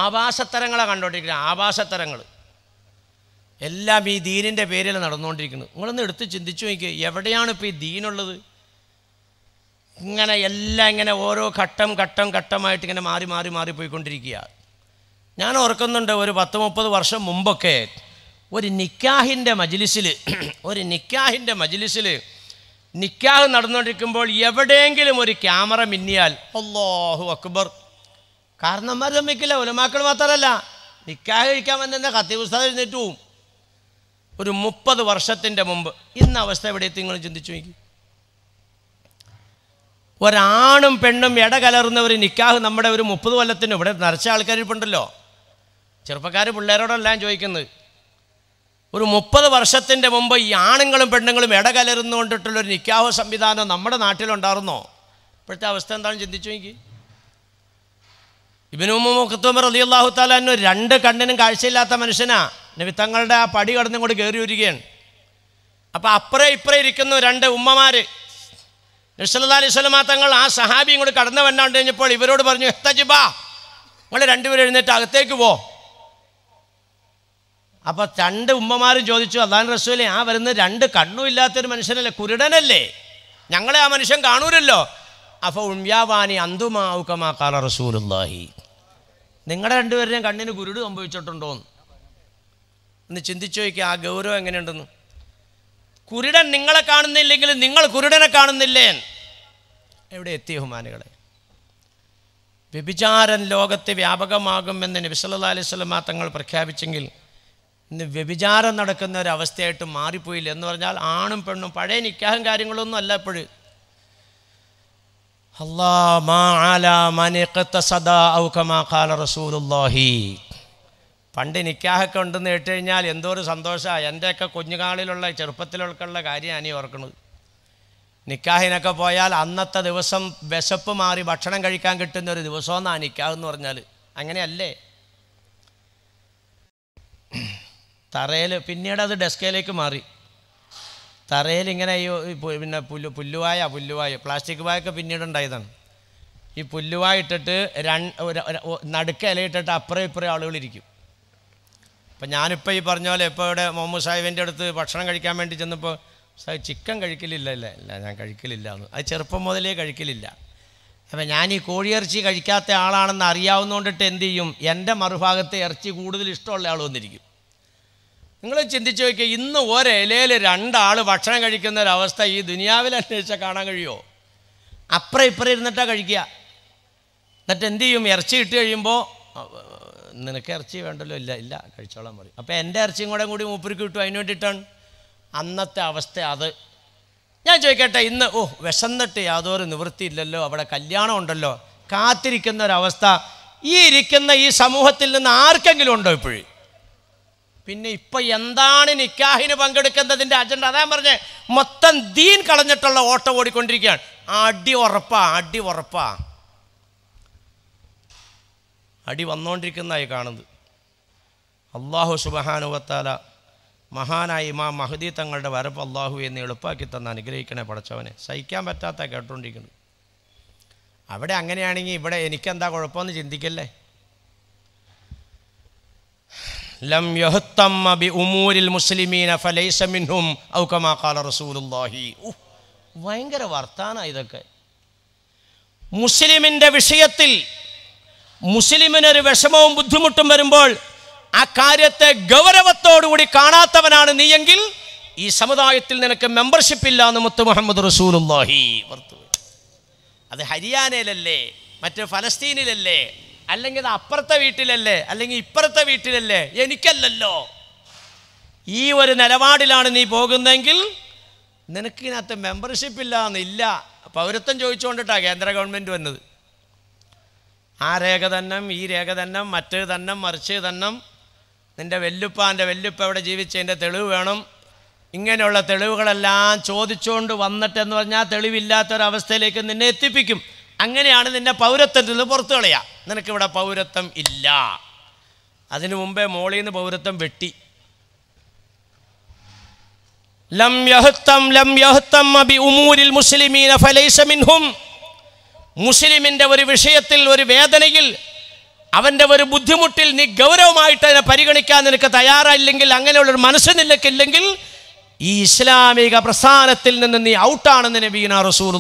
Speaker 1: ആവാസത്തരങ്ങളാണ് കണ്ടുകൊണ്ടിരിക്കുന്നത് ആഭാസത്തരങ്ങൾ എല്ലാം ഈ ദീനിൻ്റെ പേരിൽ നടന്നുകൊണ്ടിരിക്കുന്നത് നിങ്ങളൊന്ന് എടുത്ത് ചിന്തിച്ചു നോക്കിക്കുക എവിടെയാണ് ഇപ്പോൾ ഈ ദീനുള്ളത് ഇങ്ങനെ എല്ലാം ഇങ്ങനെ ഓരോ ഘട്ടം ഘട്ടം ഘട്ടമായിട്ട് ഇങ്ങനെ മാറി മാറി മാറി പോയിക്കൊണ്ടിരിക്കുക ഞാൻ ഓർക്കുന്നുണ്ട് ഒരു പത്ത് മുപ്പത് വർഷം മുമ്പൊക്കെ ഒരു നിക്കാഹിൻ്റെ മജിലിസിൽ ഒരു നിക്കാഹിൻ്റെ മജിലിസിൽ നിക്കാഹ് നടന്നുകൊണ്ടിരിക്കുമ്പോൾ എവിടെയെങ്കിലും ഒരു ക്യാമറ മിന്നിയാൽ അള്ളാഹു അക്ബർ കാരണന്മാർ സമ്മതിക്കില്ല ഉലമാക്കൾ മാത്രമല്ല നിക്കാഹ് കഴിക്കാൻ വന്നിരുന്ന കത്തി പുസ്തകം എഴുന്നേറ്റ് ഒരു മുപ്പത് വർഷത്തിൻ്റെ മുമ്പ് ഇന്ന അവസ്ഥ എവിടെ എത്തി നിങ്ങൾ ചിന്തിച്ചു നോക്കി ഒരാണും പെണ്ണും ഇടകലർന്ന ഒരു നിക്കാഹ് നമ്മുടെ ഒരു മുപ്പത് കൊല്ലത്തിന് ഇവിടെ നിറച്ച ആൾക്കാരിപ്പുണ്ടല്ലോ ഇപ്പുണ്ടല്ലോ ചെറുപ്പക്കാർ പിള്ളേരോടെല്ലാം ചോദിക്കുന്നത് ഒരു മുപ്പത് വർഷത്തിൻ്റെ മുമ്പ് ഈ ആണുങ്ങളും പെണ്ണുങ്ങളും ഇടകലരുന്നു കൊണ്ടിട്ടുള്ളൊരു നിക്കാഹ് സംവിധാനം നമ്മുടെ നാട്ടിലുണ്ടായിരുന്നോ ഇപ്പോഴത്തെ അവസ്ഥ എന്താണെന്ന് ചിന്തിച്ചു എനിക്ക് ഇബിനുമുഖത്തുമർ അലി അള്ളാഹു താലാനു രണ്ട് കണ്ണിനും കാഴ്ചയില്ലാത്ത മനുഷ്യനാ നിമിത്തങ്ങളുടെ ആ പടി കടന്നും കൂടി കയറി വരികയാണ് അപ്പോൾ അപ്പുറേ ഇപ്പുറേ ഇരിക്കുന്നു രണ്ട് ഉമ്മമാർ നബ്സല്ലാ അലൈഹി സ്വലമാ തങ്ങൾ ആ സഹാബിയും കൂടി കടന്നു വന്നാണ്ട് കഴിഞ്ഞപ്പോൾ ഇവരോട് പറഞ്ഞു എത്തജിബ നിങ്ങൾ രണ്ടുപേരും എഴുന്നേറ്റ് അകത്തേക്ക് പോ അപ്പോൾ രണ്ട് ഉമ്മമാരും ചോദിച്ചു അള്ളാൻ റസൂലെ ആ വരുന്ന രണ്ട് കണ്ണും ഇല്ലാത്തൊരു മനുഷ്യനല്ലേ കുരുടനല്ലേ ഞങ്ങളെ ആ മനുഷ്യൻ കാണൂരല്ലോ അപ്പോൾ ഉമ്യാവാനി അന്തുമാവുക്കമാ റസൂലുല്ലാഹി നിങ്ങളുടെ രണ്ടുപേരുടെയും കണ്ണിന് കുരുട് സംഭവിച്ചിട്ടുണ്ടോയെന്ന് ഒന്ന് ചിന്തിച്ചു നോക്കിയാൽ ആ ഗൗരവം എങ്ങനെയുണ്ടെന്ന് കുരുടൻ നിങ്ങളെ കാണുന്നില്ലെങ്കിൽ നിങ്ങൾ കുരുടനെ കാണുന്നില്ലേ എവിടെ എത്തി ഹുമാനുകളെ വ്യഭിചാരൻ ലോകത്തെ വ്യാപകമാകുമെന്ന് നബിസല്ലാ അലൈഹി സ്വലമാ തങ്ങൾ പ്രഖ്യാപിച്ചെങ്കിൽ ഇന്ന് വ്യഭിചാരം നടക്കുന്ന ഒരവസ്ഥയായിട്ട് മാറിപ്പോയില്ല എന്ന് പറഞ്ഞാൽ ആണും പെണ്ണും പഴയ നിക്കാഹും കാര്യങ്ങളൊന്നും അല്ല എപ്പോഴും പണ്ട് നിക്കാഹൊക്കെ ഉണ്ടെന്ന് കേട്ട് കഴിഞ്ഞാൽ എന്തോ ഒരു സന്തോഷമാണ് എൻ്റെയൊക്കെ കുഞ്ഞുകാളിലുള്ള ചെറുപ്പത്തിലൊക്കെയുള്ള കാര്യമാണ് ഈ ഓർക്കുന്നത് നിക്കാഹിനൊക്കെ പോയാൽ അന്നത്തെ ദിവസം വിശപ്പ് മാറി ഭക്ഷണം കഴിക്കാൻ കിട്ടുന്ന ഒരു ദിവസമെന്നാണ് നിക്കാഹ് എന്ന് പറഞ്ഞാൽ അങ്ങനെയല്ലേ തറയിൽ പിന്നീട് അത് ഡെസ്കയിലേക്ക് മാറി തറയിൽ ഇങ്ങനെ ഈ പിന്നെ പുല്ല് പുല്ലുവായ പുല്ലുവായ പ്ലാസ്റ്റിക് വായൊക്കെ പിന്നീട് ഉണ്ടായതാണ് ഈ പുല്ലുവായ ഇട്ടിട്ട് രണ്ട് നടുക്ക ഇലയിട്ടിട്ട് അപ്പുറം ഇപ്പുറം ആളുകളിരിക്കും അപ്പം ഞാനിപ്പോൾ ഈ പറഞ്ഞ പോലെ ഇപ്പോൾ ഇവിടെ മുഹമ്മദ് സാഹിബിൻ്റെ അടുത്ത് ഭക്ഷണം കഴിക്കാൻ വേണ്ടി ചെന്നപ്പോൾ സാഹിബ് ചിക്കൻ കഴിക്കലില്ല അല്ല ഇല്ല ഞാൻ കഴിക്കലില്ല എന്ന് അത് ചെറുപ്പം മുതലേ കഴിക്കലില്ല അപ്പം ഞാൻ ഈ കോഴിയിറച്ചി കഴിക്കാത്ത ആളാണെന്ന് അറിയാവുന്നതുകൊണ്ടിട്ട് എന്ത് ചെയ്യും എൻ്റെ മറുഭാഗത്തെ ഇറച്ചി കൂടുതൽ ഇഷ്ടമുള്ള ആൾ വന്നിരിക്കും നിങ്ങൾ ചിന്തിച്ചു നോക്കിയാൽ ഇന്ന് ഒരിലയിൽ രണ്ടാൾ ഭക്ഷണം കഴിക്കുന്ന ഒരവസ്ഥ ഈ ദുനിയാവിൽ അന്വേഷിച്ചാൽ കാണാൻ കഴിയുമോ അപ്പുറം ഇപ്പുറം ഇരുന്നിട്ടാണ് കഴിക്കുക എന്നിട്ട് എന്ത് ചെയ്യും ഇറച്ചി ഇട്ട് കഴിയുമ്പോൾ നിനക്ക് ഇറച്ചി വേണ്ടല്ലോ ഇല്ല ഇല്ല കഴിച്ചോളാൻ പറയും അപ്പോൾ എൻ്റെ ഇറച്ചിയും കൂടെ കൂടി മൂപ്പരിക്ക് കിട്ടും അതിന് വേണ്ടിയിട്ടാണ് അന്നത്തെ അവസ്ഥ അത് ഞാൻ ചോദിക്കട്ടെ ഇന്ന് ഓ വിശന്നിട്ട് യാതൊരു നിവൃത്തിയില്ലല്ലോ അവിടെ കല്യാണം ഉണ്ടല്ലോ കാത്തിരിക്കുന്ന ഒരവസ്ഥ ഈ ഇരിക്കുന്ന ഈ സമൂഹത്തിൽ നിന്ന് ആർക്കെങ്കിലും ഉണ്ടോ ഇപ്പോഴും പിന്നെ ഇപ്പൊ എന്താണ് നിക്കാഹിന് പങ്കെടുക്കുന്നതിന്റെ അജണ്ട അതാ പറഞ്ഞേ മൊത്തം ദീൻ കളഞ്ഞിട്ടുള്ള ഓട്ടം ഓടിക്കൊണ്ടിരിക്കുകയാണ് അടി ഉറപ്പാ അടി ഉറപ്പാ അടി വന്നുകൊണ്ടിരിക്കുന്നതായി കാണുന്നത് അള്ളാഹു സുബഹാനുവത്താല മഹാനായ ഇമാം മഹദി തങ്ങളുടെ വരപ്പ് അള്ളാഹു എന്ന് എളുപ്പാക്കി തന്ന അനുഗ്രഹിക്കണേ പഠിച്ചവനെ സഹിക്കാൻ പറ്റാത്ത കേട്ടോണ്ടിരിക്കുന്നത് അവിടെ അങ്ങനെയാണെങ്കിൽ ഇവിടെ എനിക്കെന്താ കുഴപ്പമെന്ന് ചിന്തിക്കല്ലേ ലം യഹുത്തമ്മ ബി ഉമൂരിൽ മുസ്ലിമീന ഫലൈസ മിൻഹും ഔക്കമാ കാല റസൂലുല്ലാഹി ഭയങ്കര വർത്താന ഇതൊക്കെ മുസ്ലിമിൻ്റെ വിഷയത്തിൽ മുസ്ലിമിനൊരു വിഷമവും ബുദ്ധിമുട്ടും വരുമ്പോൾ ആ കാര്യത്തെ ഗൗരവത്തോടുകൂടി കാണാത്തവനാണ് നീയെങ്കിൽ ഈ സമുദായത്തിൽ നിനക്ക് മെമ്പർഷിപ്പ് ഇല്ല എന്ന് മുത്ത് മുഹമ്മദ് റസൂലുള്ളാഹി റസൂലുല്ലാഹി അത് ഹരിയാനയിലല്ലേ മറ്റ് ഫലസ്തീനിലല്ലേ അല്ലെങ്കിൽ അത് അപ്പുറത്തെ വീട്ടിലല്ലേ അല്ലെങ്കിൽ ഇപ്പുറത്തെ വീട്ടിലല്ലേ എനിക്കല്ലല്ലോ ഈ ഒരു നിലപാടിലാണ് നീ പോകുന്നതെങ്കിൽ നിനക്കിനകത്ത് മെമ്പർഷിപ്പ് ഇല്ല എന്നില്ല പൗരത്വം ചോദിച്ചുകൊണ്ടിട്ടാണ് കേന്ദ്ര ഗവൺമെൻറ് വന്നത് ആ രേഖ തന്നെ ഈ രേഖ തന്നെ മറ്റേ തന്നെ മറിച്ച് തന്നെ നിൻ്റെ വെല്ലുപ്പാൻ്റെ വെല്ലുപ്പ എവിടെ ജീവിച്ചതിൻ്റെ തെളിവ് വേണം ഇങ്ങനെയുള്ള തെളിവുകളെല്ലാം ചോദിച്ചുകൊണ്ട് വന്നിട്ടെന്ന് പറഞ്ഞാൽ തെളിവില്ലാത്തൊരവസ്ഥയിലേക്ക് നിന്നെ എത്തിപ്പിക്കും അങ്ങനെയാണ് നിന്നെ പൗരത്വത്തിൽ നിന്ന് പുറത്തു കളയുക നിനക്കിവിടെ പൗരത്വം ഇല്ല അതിനു മുമ്പേ മോളിൽ നിന്ന് പൗരത്വം വെട്ടി ലം യഹത്തം ലം യഹത്തം അബി ഉമൂരിൽ മുസ്ലിമീന ഫലൈസ മുസ്ലിമിൻ്റെ ഒരു വിഷയത്തിൽ ഒരു വേദനയിൽ അവൻ്റെ ഒരു ബുദ്ധിമുട്ടിൽ നീ ഗൗരവമായിട്ട് അതിനെ പരിഗണിക്കാൻ നിനക്ക് തയ്യാറല്ലെങ്കിൽ അങ്ങനെയുള്ളൊരു മനസ്സ് നിനക്കില്ലെങ്കിൽ ഈ ഇസ്ലാമിക പ്രസ്ഥാനത്തിൽ നിന്ന് നീ ഔട്ടാണെന്ന് നബീന റസൂർ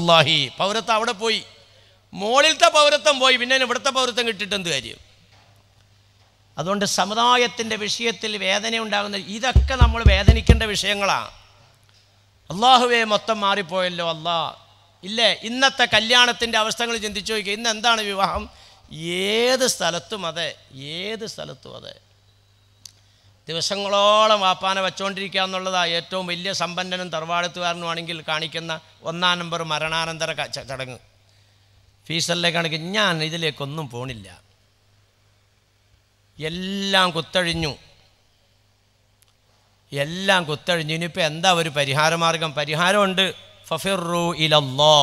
Speaker 1: പൗരത്വം അവിടെ പോയി മോളിലത്തെ പൗരത്വം പോയി പിന്നെ ഇവിടുത്തെ പൗരത്വം കിട്ടിയിട്ടെന്ത് കാര്യം അതുകൊണ്ട് സമുദായത്തിൻ്റെ വിഷയത്തിൽ വേദന ഉണ്ടാകുന്ന ഇതൊക്കെ നമ്മൾ വേദനിക്കേണ്ട വിഷയങ്ങളാണ് അള്ളാഹുവെ മൊത്തം മാറിപ്പോയല്ലോ അല്ലാ ഇല്ലേ ഇന്നത്തെ കല്യാണത്തിൻ്റെ അവസ്ഥകൾ ചിന്തിച്ചു നോക്കുക ഇന്ന് എന്താണ് വിവാഹം ഏത് സ്ഥലത്തും അതെ ഏത് സ്ഥലത്തും അതെ ദിവസങ്ങളോളം വാപ്പാന വെച്ചുകൊണ്ടിരിക്കുക എന്നുള്ളതാണ് ഏറ്റവും വലിയ സമ്പന്നനും തറവാടത്തുകാരനുമാണെങ്കിൽ കാണിക്കുന്ന ഒന്നാം നമ്പർ മരണാനന്തര ചടങ്ങ് ഫീസല്ലേക്കാണെങ്കിൽ ഞാൻ ഇതിലേക്കൊന്നും പോണില്ല എല്ലാം കുത്തഴിഞ്ഞു എല്ലാം കുത്തഴിഞ്ഞു ഇനിയിപ്പോൾ എന്താ ഒരു പരിഹാരമാർഗം പരിഹാരമുണ്ട് ഫഫിറു ഇലല്ലോ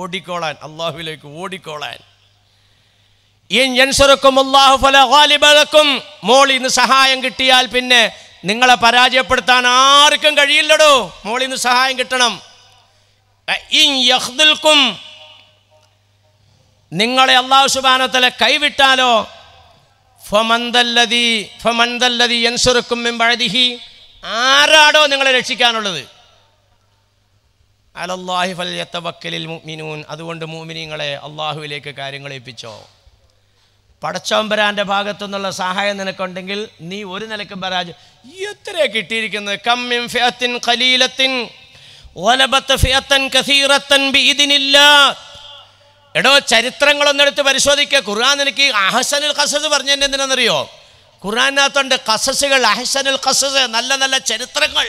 Speaker 1: ഓടിക്കോളാൻ അള്ളാഹുവിലേക്ക് ഓടിക്കോളാൻ ും മോളിൽ നിന്ന് സഹായം കിട്ടിയാൽ പിന്നെ നിങ്ങളെ പരാജയപ്പെടുത്താൻ ആർക്കും കഴിയില്ലടോ മോളിൽ നിന്ന് സഹായം കിട്ടണം നിങ്ങളെ അള്ളാഹു സുബാനത്തലെ കൈവിട്ടാലോ ഫമന്തല്ലതി ഫമന്തല്ലതി എൻസുറുക്കും പഴതിഹി ആരാടോ നിങ്ങളെ രക്ഷിക്കാനുള്ളത് അലല്ലാഹി ഫല്യത്തവക്കലിൽ മുഅ്മിനൂൻ അതുകൊണ്ട് മുഅ്മിനീങ്ങളെ അള്ളാഹുവിലേക്ക് കാര്യങ്ങൾ ഏൽപ്പിച്ചോ പടച്ചോമ്പരാൻ്റെ ഭാഗത്തുനിന്നുള്ള സഹായം നിനക്കുണ്ടെങ്കിൽ നീ ഒരു നിലക്കും പരാജ എത്ര കിട്ടിയിരിക്കുന്നത് കമ്മിൻ ഫിയത്തിൻ ഖലീലത്തിൻ വലബത്ത് ഫിയത്തൻ കസീറത്തൻ ബിഇദിനില്ലാ എടോ എടുത്ത് പരിശോധിക്കുക ഖുർആൻ എനിക്ക് അഹസനുൽ ഖസസ് പറഞ്ഞതിൻ്റെ എന്തിനാണെന്നറിയോ ഖുർആനകത്തുണ്ട് ഖസസുകൾ അഹസനുൽ ഖസസ് നല്ല നല്ല ചരിത്രങ്ങൾ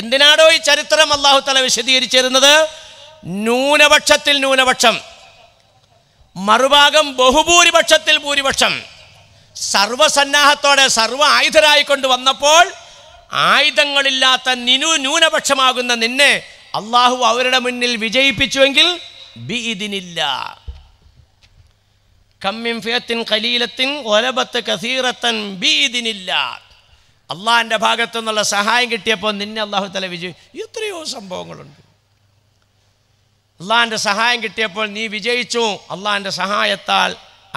Speaker 1: എന്തിനാണോ ഈ ചരിത്രം അള്ളാഹു തല വിശദീകരിച്ചിരുന്നത് ന്യൂനപക്ഷത്തിൽ ന്യൂനപക്ഷം മറുഭാഗം ബഹുഭൂരിപക്ഷത്തിൽ ഭൂരിപക്ഷം സർവസന്നാഹത്തോടെ സർവ ആയുധരായിക്കൊണ്ട് വന്നപ്പോൾ ആയുധങ്ങളില്ലാത്ത നിനു ന്യൂനപക്ഷമാകുന്ന നിന്നെ അള്ളാഹു അവരുടെ മുന്നിൽ വിജയിപ്പിച്ചുവെങ്കിൽ ബിഇദിനില്ല കമ്മിൻ ഫിയത്തിൻ കലീലത്തിൻ ഒലബത്ത് കസീറത്തൻ ബിഇദിനില്ല അള്ളാഹിൻ്റെ ഭാഗത്തു നിന്നുള്ള സഹായം കിട്ടിയപ്പോൾ നിന്നെ അള്ളാഹു തല വിജയി എത്രയോ സംഭവങ്ങളുണ്ട് അള്ളാഹിൻ്റെ സഹായം കിട്ടിയപ്പോൾ നീ വിജയിച്ചു അള്ളാഹിൻ്റെ സഹായത്താൽ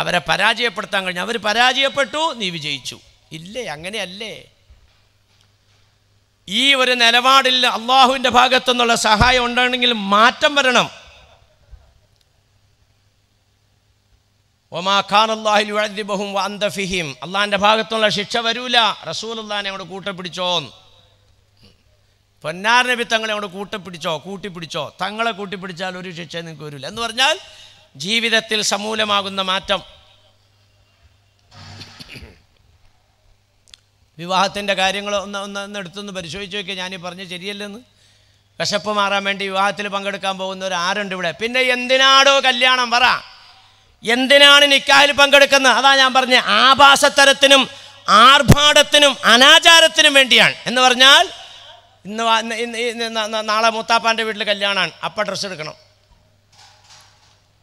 Speaker 1: അവരെ പരാജയപ്പെടുത്താൻ കഴിഞ്ഞു അവർ പരാജയപ്പെട്ടു നീ വിജയിച്ചു ഇല്ലേ അങ്ങനെയല്ലേ ഈ ഒരു നിലപാടിൽ അള്ളാഹുവിൻ്റെ ഭാഗത്തു നിന്നുള്ള സഹായം ഉണ്ടെങ്കിൽ മാറ്റം വരണം ഒമാഖാനും വന്തഫിഹിം അള്ളാഹിൻ്റെ ഭാഗത്തുള്ള ശിക്ഷ വരൂല റസൂൽ അള്ളഹാനെ അങ്ങോട്ട് കൂട്ടപ്പിടിച്ചോ പൊന്നാർ നബി തങ്ങളെ അങ്ങോട്ട് കൂട്ടപ്പിടിച്ചോ കൂട്ടിപ്പിടിച്ചോ തങ്ങളെ കൂട്ടിപ്പിടിച്ചാൽ ഒരു ശിക്ഷ നിങ്ങൾക്ക് വരില്ല എന്ന് പറഞ്ഞാൽ ജീവിതത്തിൽ സമൂലമാകുന്ന മാറ്റം വിവാഹത്തിൻ്റെ കാര്യങ്ങൾ ഒന്ന് ഒന്ന് ഒന്ന് എടുത്തൊന്ന് പരിശോധിച്ച് നോക്കി ഞാനീ പറഞ്ഞ് ശരിയല്ലെന്ന് വിശപ്പ് മാറാൻ വേണ്ടി വിവാഹത്തിൽ പങ്കെടുക്കാൻ പോകുന്നവർ ആരുണ്ട് ഇവിടെ പിന്നെ എന്തിനാടോ കല്യാണം പറ എന്തിനാണ് നിക്കാഹിൽ പങ്കെടുക്കുന്നത് അതാ ഞാൻ പറഞ്ഞ ആഭാസത്തരത്തിനും ആർഭാടത്തിനും അനാചാരത്തിനും വേണ്ടിയാണ് എന്ന് പറഞ്ഞാൽ ഇന്ന് നാളെ മൂത്താപ്പാൻ്റെ വീട്ടിൽ കല്യാണമാണ് അപ്പം ഡ്രസ്സ് എടുക്കണം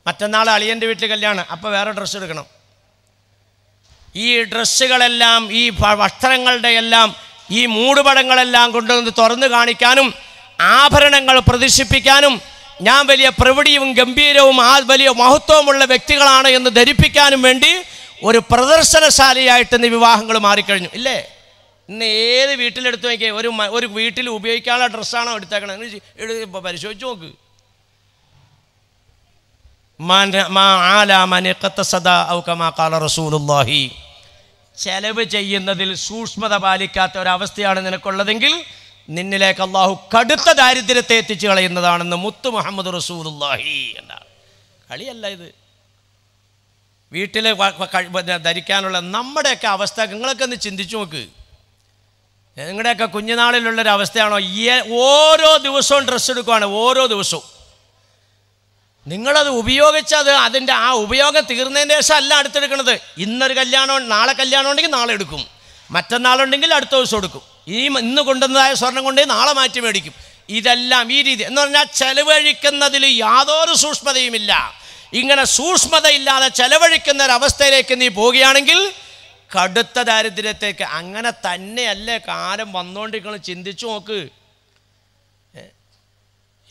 Speaker 1: മറ്റന്നാൾ അളിയൻ്റെ വീട്ടിൽ കല്യാണം അപ്പോൾ വേറെ ഡ്രസ്സ് എടുക്കണം ഈ ഡ്രസ്സുകളെല്ലാം ഈ വസ്ത്രങ്ങളുടെ എല്ലാം ഈ മൂടുപടങ്ങളെല്ലാം കൊണ്ടുവന്ന് തുറന്നു കാണിക്കാനും ആഭരണങ്ങൾ പ്രദർശിപ്പിക്കാനും ഞാൻ വലിയ പ്രവിടിയും ഗംഭീരവും ആ വലിയ മഹത്വമുള്ള വ്യക്തികളാണ് എന്ന് ധരിപ്പിക്കാനും വേണ്ടി ഒരു പ്രദർശനശാലിയായിട്ട് ഇന്ന് വിവാഹങ്ങൾ മാറിക്കഴിഞ്ഞു ഇല്ലേ ഇന്ന് ഏത് വീട്ടിലെടുത്ത് നോക്കിയേ ഒരു ഒരു വീട്ടിൽ ഉപയോഗിക്കാനുള്ള ഡ്രസ്സാണോ എടുത്തേക്കണത് പരിശോധിച്ച് നോക്ക് ചെലവ് ചെയ്യുന്നതിൽ സൂക്ഷ്മത പാലിക്കാത്ത ഒരവസ്ഥയാണ് നിനക്കുള്ളതെങ്കിൽ നിന്നിലേക്ക് അള്ളാഹു കടുത്ത ദാരിദ്ര്യത്തെ എത്തിച്ചു കളയുന്നതാണെന്ന് മുത്തു മുഹമ്മദ് റസൂലുല്ലാഹി എന്നാണ് കളിയല്ല ഇത് വീട്ടിലെ ധരിക്കാനുള്ള നമ്മുടെയൊക്കെ അവസ്ഥ നിങ്ങളൊക്കെ ഒന്ന് ചിന്തിച്ചു നോക്ക് നിങ്ങളുടെയൊക്കെ കുഞ്ഞുനാളിലുള്ളൊരു അവസ്ഥയാണോ ഈ ഓരോ ദിവസവും ഡ്രസ്സ് എടുക്കുവാണ് ഓരോ ദിവസവും നിങ്ങളത് ഉപയോഗിച്ചത് അതിൻ്റെ ആ ഉപയോഗം തീർന്നതിന് ശേഷം അല്ല അടുത്തെടുക്കുന്നത് ഇന്നൊരു കല്യാണം നാളെ കല്യാണം ഉണ്ടെങ്കിൽ നാളെ എടുക്കും മറ്റന്നാളുണ്ടെങ്കിൽ അടുത്ത ദിവസം എടുക്കും ഈ ഇന്ന് കൊണ്ടുവന്നതായ സ്വർണം കൊണ്ടേ നാളെ മാറ്റി മേടിക്കും ഇതെല്ലാം ഈ രീതി എന്ന് പറഞ്ഞാൽ ചെലവഴിക്കുന്നതിൽ യാതൊരു സൂക്ഷ്മതയുമില്ല ഇങ്ങനെ സൂക്ഷ്മതയില്ലാതെ ചെലവഴിക്കുന്ന ഒരവസ്ഥയിലേക്ക് നീ പോവുകയാണെങ്കിൽ കടുത്ത ദാരിദ്ര്യത്തേക്ക് അങ്ങനെ തന്നെയല്ലേ കാലം വന്നുകൊണ്ടിരിക്കണം ചിന്തിച്ചു നോക്ക്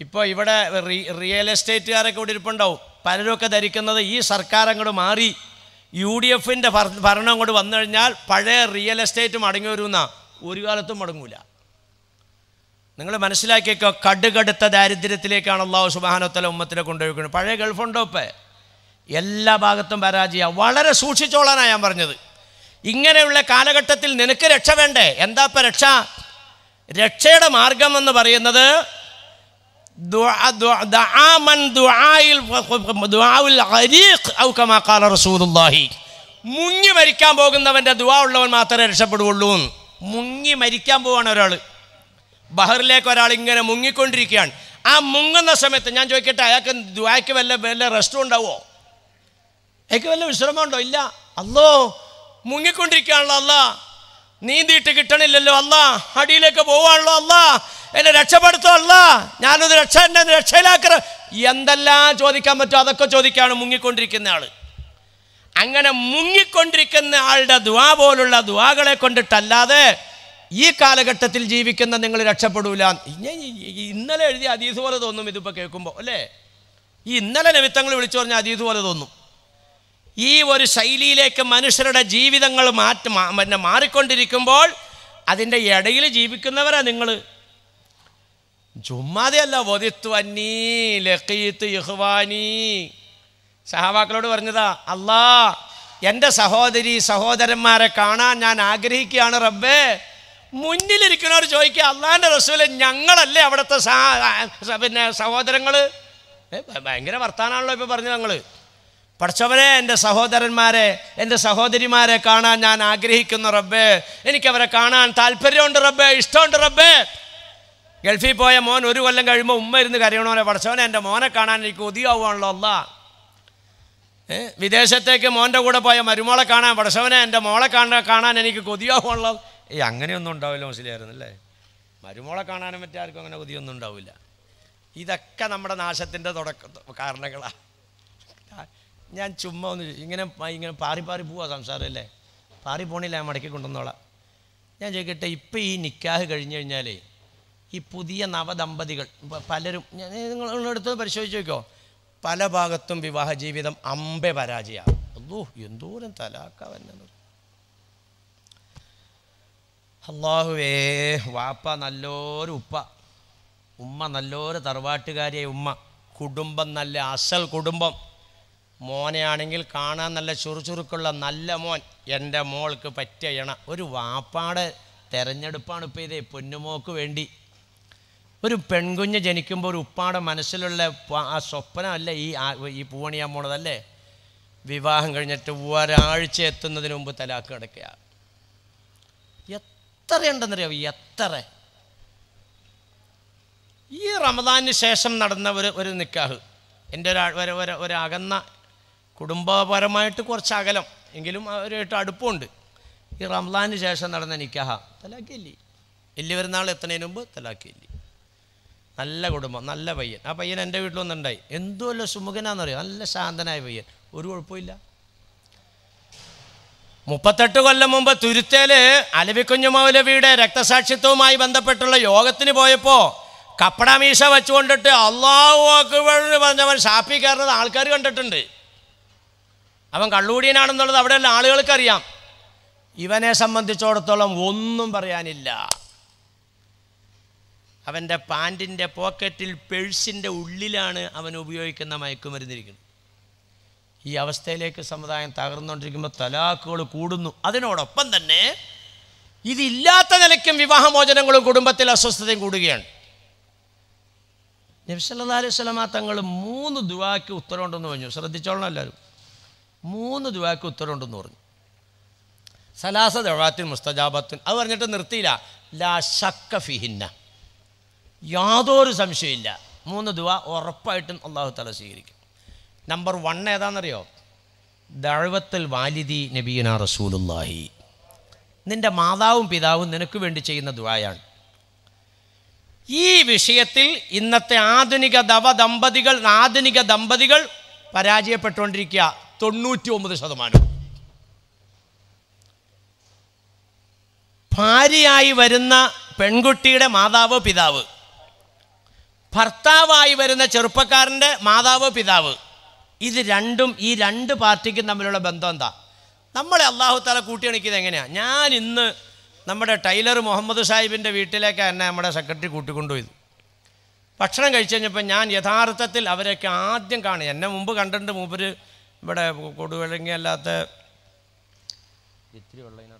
Speaker 1: ഇപ്പോൾ ഇവിടെ റിയൽ എസ്റ്റേറ്റുകാരൊക്കെ ഇവിടെ ഇരിപ്പുണ്ടാവും പലരൊക്കെ ധരിക്കുന്നത് ഈ സർക്കാർ അങ്ങോട്ട് മാറി യു ഡി എഫിൻ്റെ ഭരണം കൊണ്ട് വന്നു കഴിഞ്ഞാൽ പഴയ റിയൽ എസ്റ്റേറ്റ് മടങ്ങി വരുമെന്നാണ് ഒരു കാലത്തും മുടങ്ങൂല നിങ്ങൾ മനസ്സിലാക്കിയേക്കോ കടുകടുത്ത ദാരിദ്ര്യത്തിലേക്കാണ് അള്ളാഹു സുബാനോത്തല ഉമ്മത്തിനെ കൊണ്ടുപോയിക്കുന്നത് പഴയ ഗൾഫുണ്ടോ എല്ലാ ഭാഗത്തും പരാജയ വളരെ സൂക്ഷിച്ചോളാനാണ് ഞാൻ പറഞ്ഞത് ഇങ്ങനെയുള്ള കാലഘട്ടത്തിൽ നിനക്ക് രക്ഷ വേണ്ടേ എന്താ ഇപ്പം രക്ഷ രക്ഷയുടെ മാർഗം എന്ന് പറയുന്നത് മുങ്ങി മരിക്കാൻ പോകുന്നവൻ്റെ ദുവാ ഉള്ളവൻ മാത്രമേ രക്ഷപ്പെടുകയുള്ളൂ മുങ്ങി മരിക്കാൻ പോവാണ് ഒരാൾ ബഹറിലേക്ക് ഒരാൾ ഇങ്ങനെ മുങ്ങിക്കൊണ്ടിരിക്കുകയാണ് ആ മുങ്ങുന്ന സമയത്ത് ഞാൻ ചോദിക്കട്ടെ അയാൾക്ക് ദ്വായ്ക്ക് വല്ല വല്ല റെസ്റ്റും ഉണ്ടാവുമോ അയാൾക്ക് വല്ല ഉണ്ടോ ഇല്ല അല്ലോ മുങ്ങിക്കൊണ്ടിരിക്കുകയാണല്ലോ അല്ല നീന്തിയിട്ട് കിട്ടണില്ലല്ലോ അല്ല അടിയിലേക്ക് പോവാണല്ലോ അല്ല എന്നെ രക്ഷപ്പെടുത്തോ അല്ല ഞാനൊന്ന് രക്ഷ എന്നെ രക്ഷയിലാക്കറ എന്തെല്ലാം ചോദിക്കാൻ പറ്റുമോ അതൊക്കെ ചോദിക്കുകയാണ് മുങ്ങിക്കൊണ്ടിരിക്കുന്ന ആൾ അങ്ങനെ മുങ്ങിക്കൊണ്ടിരിക്കുന്ന ആളുടെ ദ്വാ പോലുള്ള ദ്വാകളെ കൊണ്ടിട്ടല്ലാതെ ഈ കാലഘട്ടത്തിൽ ജീവിക്കുന്ന നിങ്ങൾ രക്ഷപ്പെടൂല ഇന്നലെ എഴുതിയ അതീസ് പോലെ തോന്നും ഇതിപ്പോൾ കേൾക്കുമ്പോൾ അല്ലേ ഈ ഇന്നലെ നിമിത്തങ്ങൾ വിളിച്ചു പറഞ്ഞ അതീസ് പോലെ തോന്നും ഈ ഒരു ശൈലിയിലേക്ക് മനുഷ്യരുടെ ജീവിതങ്ങൾ മാറ്റി പിന്നെ മാറിക്കൊണ്ടിരിക്കുമ്പോൾ അതിൻ്റെ ഇടയിൽ ജീവിക്കുന്നവരാ നിങ്ങൾ ചുമ്മാതെയല്ല വതിത്വന്നീ ലക്കീത്ത് യഹ്വാനീ സഹാബാക്കളോട് പറഞ്ഞതാ അല്ലാ എൻ്റെ സഹോദരി സഹോദരന്മാരെ കാണാൻ ഞാൻ ആഗ്രഹിക്കുകയാണ് റബ്ബേ മുന്നിലിരിക്കുന്നവർ ചോദിക്കുക അള്ളാൻ്റെ റസൂല് ഞങ്ങളല്ലേ അവിടുത്തെ പിന്നെ സഹോദരങ്ങൾ ഭയങ്കര വർത്താനാണല്ലോ ഇപ്പോൾ പറഞ്ഞു ഞങ്ങൾ പഠിച്ചവനെ എൻ്റെ സഹോദരന്മാരെ എൻ്റെ സഹോദരിമാരെ കാണാൻ ഞാൻ ആഗ്രഹിക്കുന്നു റബ്ബേ എനിക്കവരെ കാണാൻ താല്പര്യമുണ്ട് റബ്ബേ ഇഷ്ടമുണ്ട് റബ്ബേ ഗൾഫിൽ പോയ മോൻ ഒരു കൊല്ലം കഴിയുമ്പോൾ ഉമ്മ ഇരുന്ന് കരയണോനെ പഠിച്ചവനെ എൻ്റെ മോനെ കാണാൻ എനിക്ക് ഒതിയാവുകയാണല്ലോ അല്ല വിദേശത്തേക്ക് മോൻ്റെ കൂടെ പോയ മരുമോളെ കാണാൻ പടശവനെ എൻ്റെ മോളെ കാണാൻ കാണാൻ എനിക്ക് കൊതിയാവുള്ള ഈ അങ്ങനെയൊന്നും ഉണ്ടാവില്ല മുസ്ലിമായിരുന്നല്ലേ മരുമോളെ കാണാനും മറ്റാർക്കും അങ്ങനെ കൊതിയൊന്നും ഉണ്ടാവില്ല ഇതൊക്കെ നമ്മുടെ നാശത്തിൻ്റെ തുടക്ക കാരണങ്ങളാണ് ഞാൻ ചുമ്മാ ഒന്ന് ഇങ്ങനെ ഇങ്ങനെ പാറി പാറി പോവാ സംസാരമല്ലേ പാറി പോണില്ല ഞാൻ മടക്കി കൊണ്ടുവന്നോളാം ഞാൻ ചോദിക്കട്ടെ ഇപ്പം ഈ നിക്കാഹ് കഴിഞ്ഞു കഴിഞ്ഞാലേ ഈ പുതിയ നവദമ്പതികൾ പലരും ഞാൻ നിങ്ങളെടുത്ത് പരിശോധിച്ച് നോക്കോ പല ഭാഗത്തും വിവാഹ ജീവിതം അമ്പെ പരാജയമാണ് അല്ലോ എന്തോരം തലാക്കാവെന്നത് അള്ളാഹുവേ വാപ്പ നല്ലൊരു ഉപ്പ ഉമ്മ നല്ലൊരു തറവാട്ടുകാരിയെ ഉമ്മ കുടുംബം നല്ല അസൽ കുടുംബം മോനെയാണെങ്കിൽ കാണാൻ നല്ല ചുറുചുറുക്കുള്ള നല്ല മോൻ എൻ്റെ മോൾക്ക് പറ്റിയ ഇണ ഒരു വാപ്പാടെ തെരഞ്ഞെടുപ്പാണ് ഇപ്പോൾ ഇതേ പൊന്നുമോക്ക് വേണ്ടി ഒരു പെൺകുഞ്ഞ് ജനിക്കുമ്പോൾ ഒരു ഉപ്പാടെ മനസ്സിലുള്ള ആ അല്ല ഈ ഈ പൂവണിയാൻ പോണതല്ലേ വിവാഹം കഴിഞ്ഞിട്ട് ഒരാഴ്ച എത്തുന്നതിന് മുമ്പ് തലാക്ക് കിടക്കുക എത്രയുണ്ടെന്നറിയാവോ എത്ര ഈ റമദാനിന് ശേഷം നടന്ന ഒരു ഒരു നിക്കാഹ് എൻ്റെ ഒരു ഒരു ഒരു അകന്ന കുടുംബപരമായിട്ട് കുറച്ച് അകലം എങ്കിലും അവരുമായിട്ട് അടുപ്പമുണ്ട് ഈ റംലാന് ശേഷം നടന്ന നിക്കാഹ തലാക്കിയില്ലേ ഇല്ലി വരുന്നാൾ എത്തുന്നതിന് മുമ്പ് തലാക്കിയില്ലേ നല്ല കുടുംബം നല്ല പയ്യൻ ആ പയ്യൻ എൻ്റെ വീട്ടിൽ വന്നിട്ടുണ്ടായി എന്തുമല്ലോ സുമുഖനാണെന്നറിയോ നല്ല ശാന്തനായ പയ്യൻ ഒരു കുഴപ്പമില്ല മുപ്പത്തെട്ട് കൊല്ലം മുമ്പ് തുരുത്തേല് അലവിക്കുഞ്ഞു മൗലവിയുടെ രക്തസാക്ഷിത്വവുമായി ബന്ധപ്പെട്ടുള്ള യോഗത്തിന് പോയപ്പോൾ കപ്പടമീശ വെച്ചുകൊണ്ടിട്ട് അള്ളാഹു പറഞ്ഞവൻ ഷാപ്പി കയറുന്നത് ആൾക്കാർ കണ്ടിട്ടുണ്ട് അവൻ കള്ളുകൂടിയനാണെന്നുള്ളത് അവിടെയുള്ള ആളുകൾക്കറിയാം ഇവനെ സംബന്ധിച്ചിടത്തോളം ഒന്നും പറയാനില്ല അവൻ്റെ പാൻറ്റിൻ്റെ പോക്കറ്റിൽ പേഴ്സിൻ്റെ ഉള്ളിലാണ് അവൻ ഉപയോഗിക്കുന്ന മയക്കുമരുന്നിരിക്കുന്നത് ഈ അവസ്ഥയിലേക്ക് സമുദായം തകർന്നുകൊണ്ടിരിക്കുമ്പോൾ തലാക്കുകൾ കൂടുന്നു അതിനോടൊപ്പം തന്നെ ഇതില്ലാത്ത നിലയ്ക്കും വിവാഹമോചനങ്ങളും കുടുംബത്തിൽ അസ്വസ്ഥതയും കൂടുകയാണ് നബ്സല്ലാ അലൈഹി സ്വലമ തങ്ങൾ മൂന്ന് ദുവാക്ക് ഉത്തരവുണ്ടെന്ന് പറഞ്ഞു ശ്രദ്ധിച്ചോളണം എല്ലാവരും മൂന്ന് ദുവാക്ക് ഉത്തരവുണ്ടെന്ന് പറഞ്ഞു സലാസ ദവാത്തിൻ മുസ്തജാബത്തിൻ അത് പറഞ്ഞിട്ട് നിർത്തിയില്ല ലാ ഷക്ക ഫിഹിന്ന യാതൊരു സംശയമില്ല മൂന്ന് ദുവ ഉറപ്പായിട്ടും അള്ളാഹു തല സ്വീകരിക്കും നമ്പർ വൺ ഏതാണെന്നറിയോ ദഴവത്തൽ വാലിദി നബീന റസൂലുല്ലാഹി നിൻ്റെ മാതാവും പിതാവും നിനക്ക് വേണ്ടി ചെയ്യുന്ന ദുവായാണ് ഈ വിഷയത്തിൽ ഇന്നത്തെ ആധുനിക ദവ ദമ്പതികൾ ആധുനിക ദമ്പതികൾ പരാജയപ്പെട്ടുകൊണ്ടിരിക്കുക തൊണ്ണൂറ്റി ഒമ്പത് ശതമാനം ഭാര്യയായി വരുന്ന പെൺകുട്ടിയുടെ മാതാവ് പിതാവ് ഭർത്താവായി വരുന്ന ചെറുപ്പക്കാരൻ്റെ മാതാവ് പിതാവ് ഇത് രണ്ടും ഈ രണ്ട് പാർട്ടിക്കും തമ്മിലുള്ള ബന്ധം എന്താ നമ്മളെ അള്ളാഹു താല കൂട്ടിയണിക്കുന്നത് എങ്ങനെയാണ് ഞാൻ ഇന്ന് നമ്മുടെ ടൈലർ മുഹമ്മദ് സാഹിബിൻ്റെ വീട്ടിലേക്ക് തന്നെ നമ്മുടെ സെക്രട്ടറി കൂട്ടിക്കൊണ്ടുപോയത് ഭക്ഷണം കഴിച്ചു കഴിഞ്ഞപ്പോൾ ഞാൻ യഥാർത്ഥത്തിൽ അവരൊക്കെ ആദ്യം കാണും എന്നെ മുമ്പ് കണ്ടിട്ടുണ്ട് മൂപ്പര് ഇവിടെ കൊടുവഴങ്ങി അല്ലാത്ത ഇത്തിരി എവിടെയാ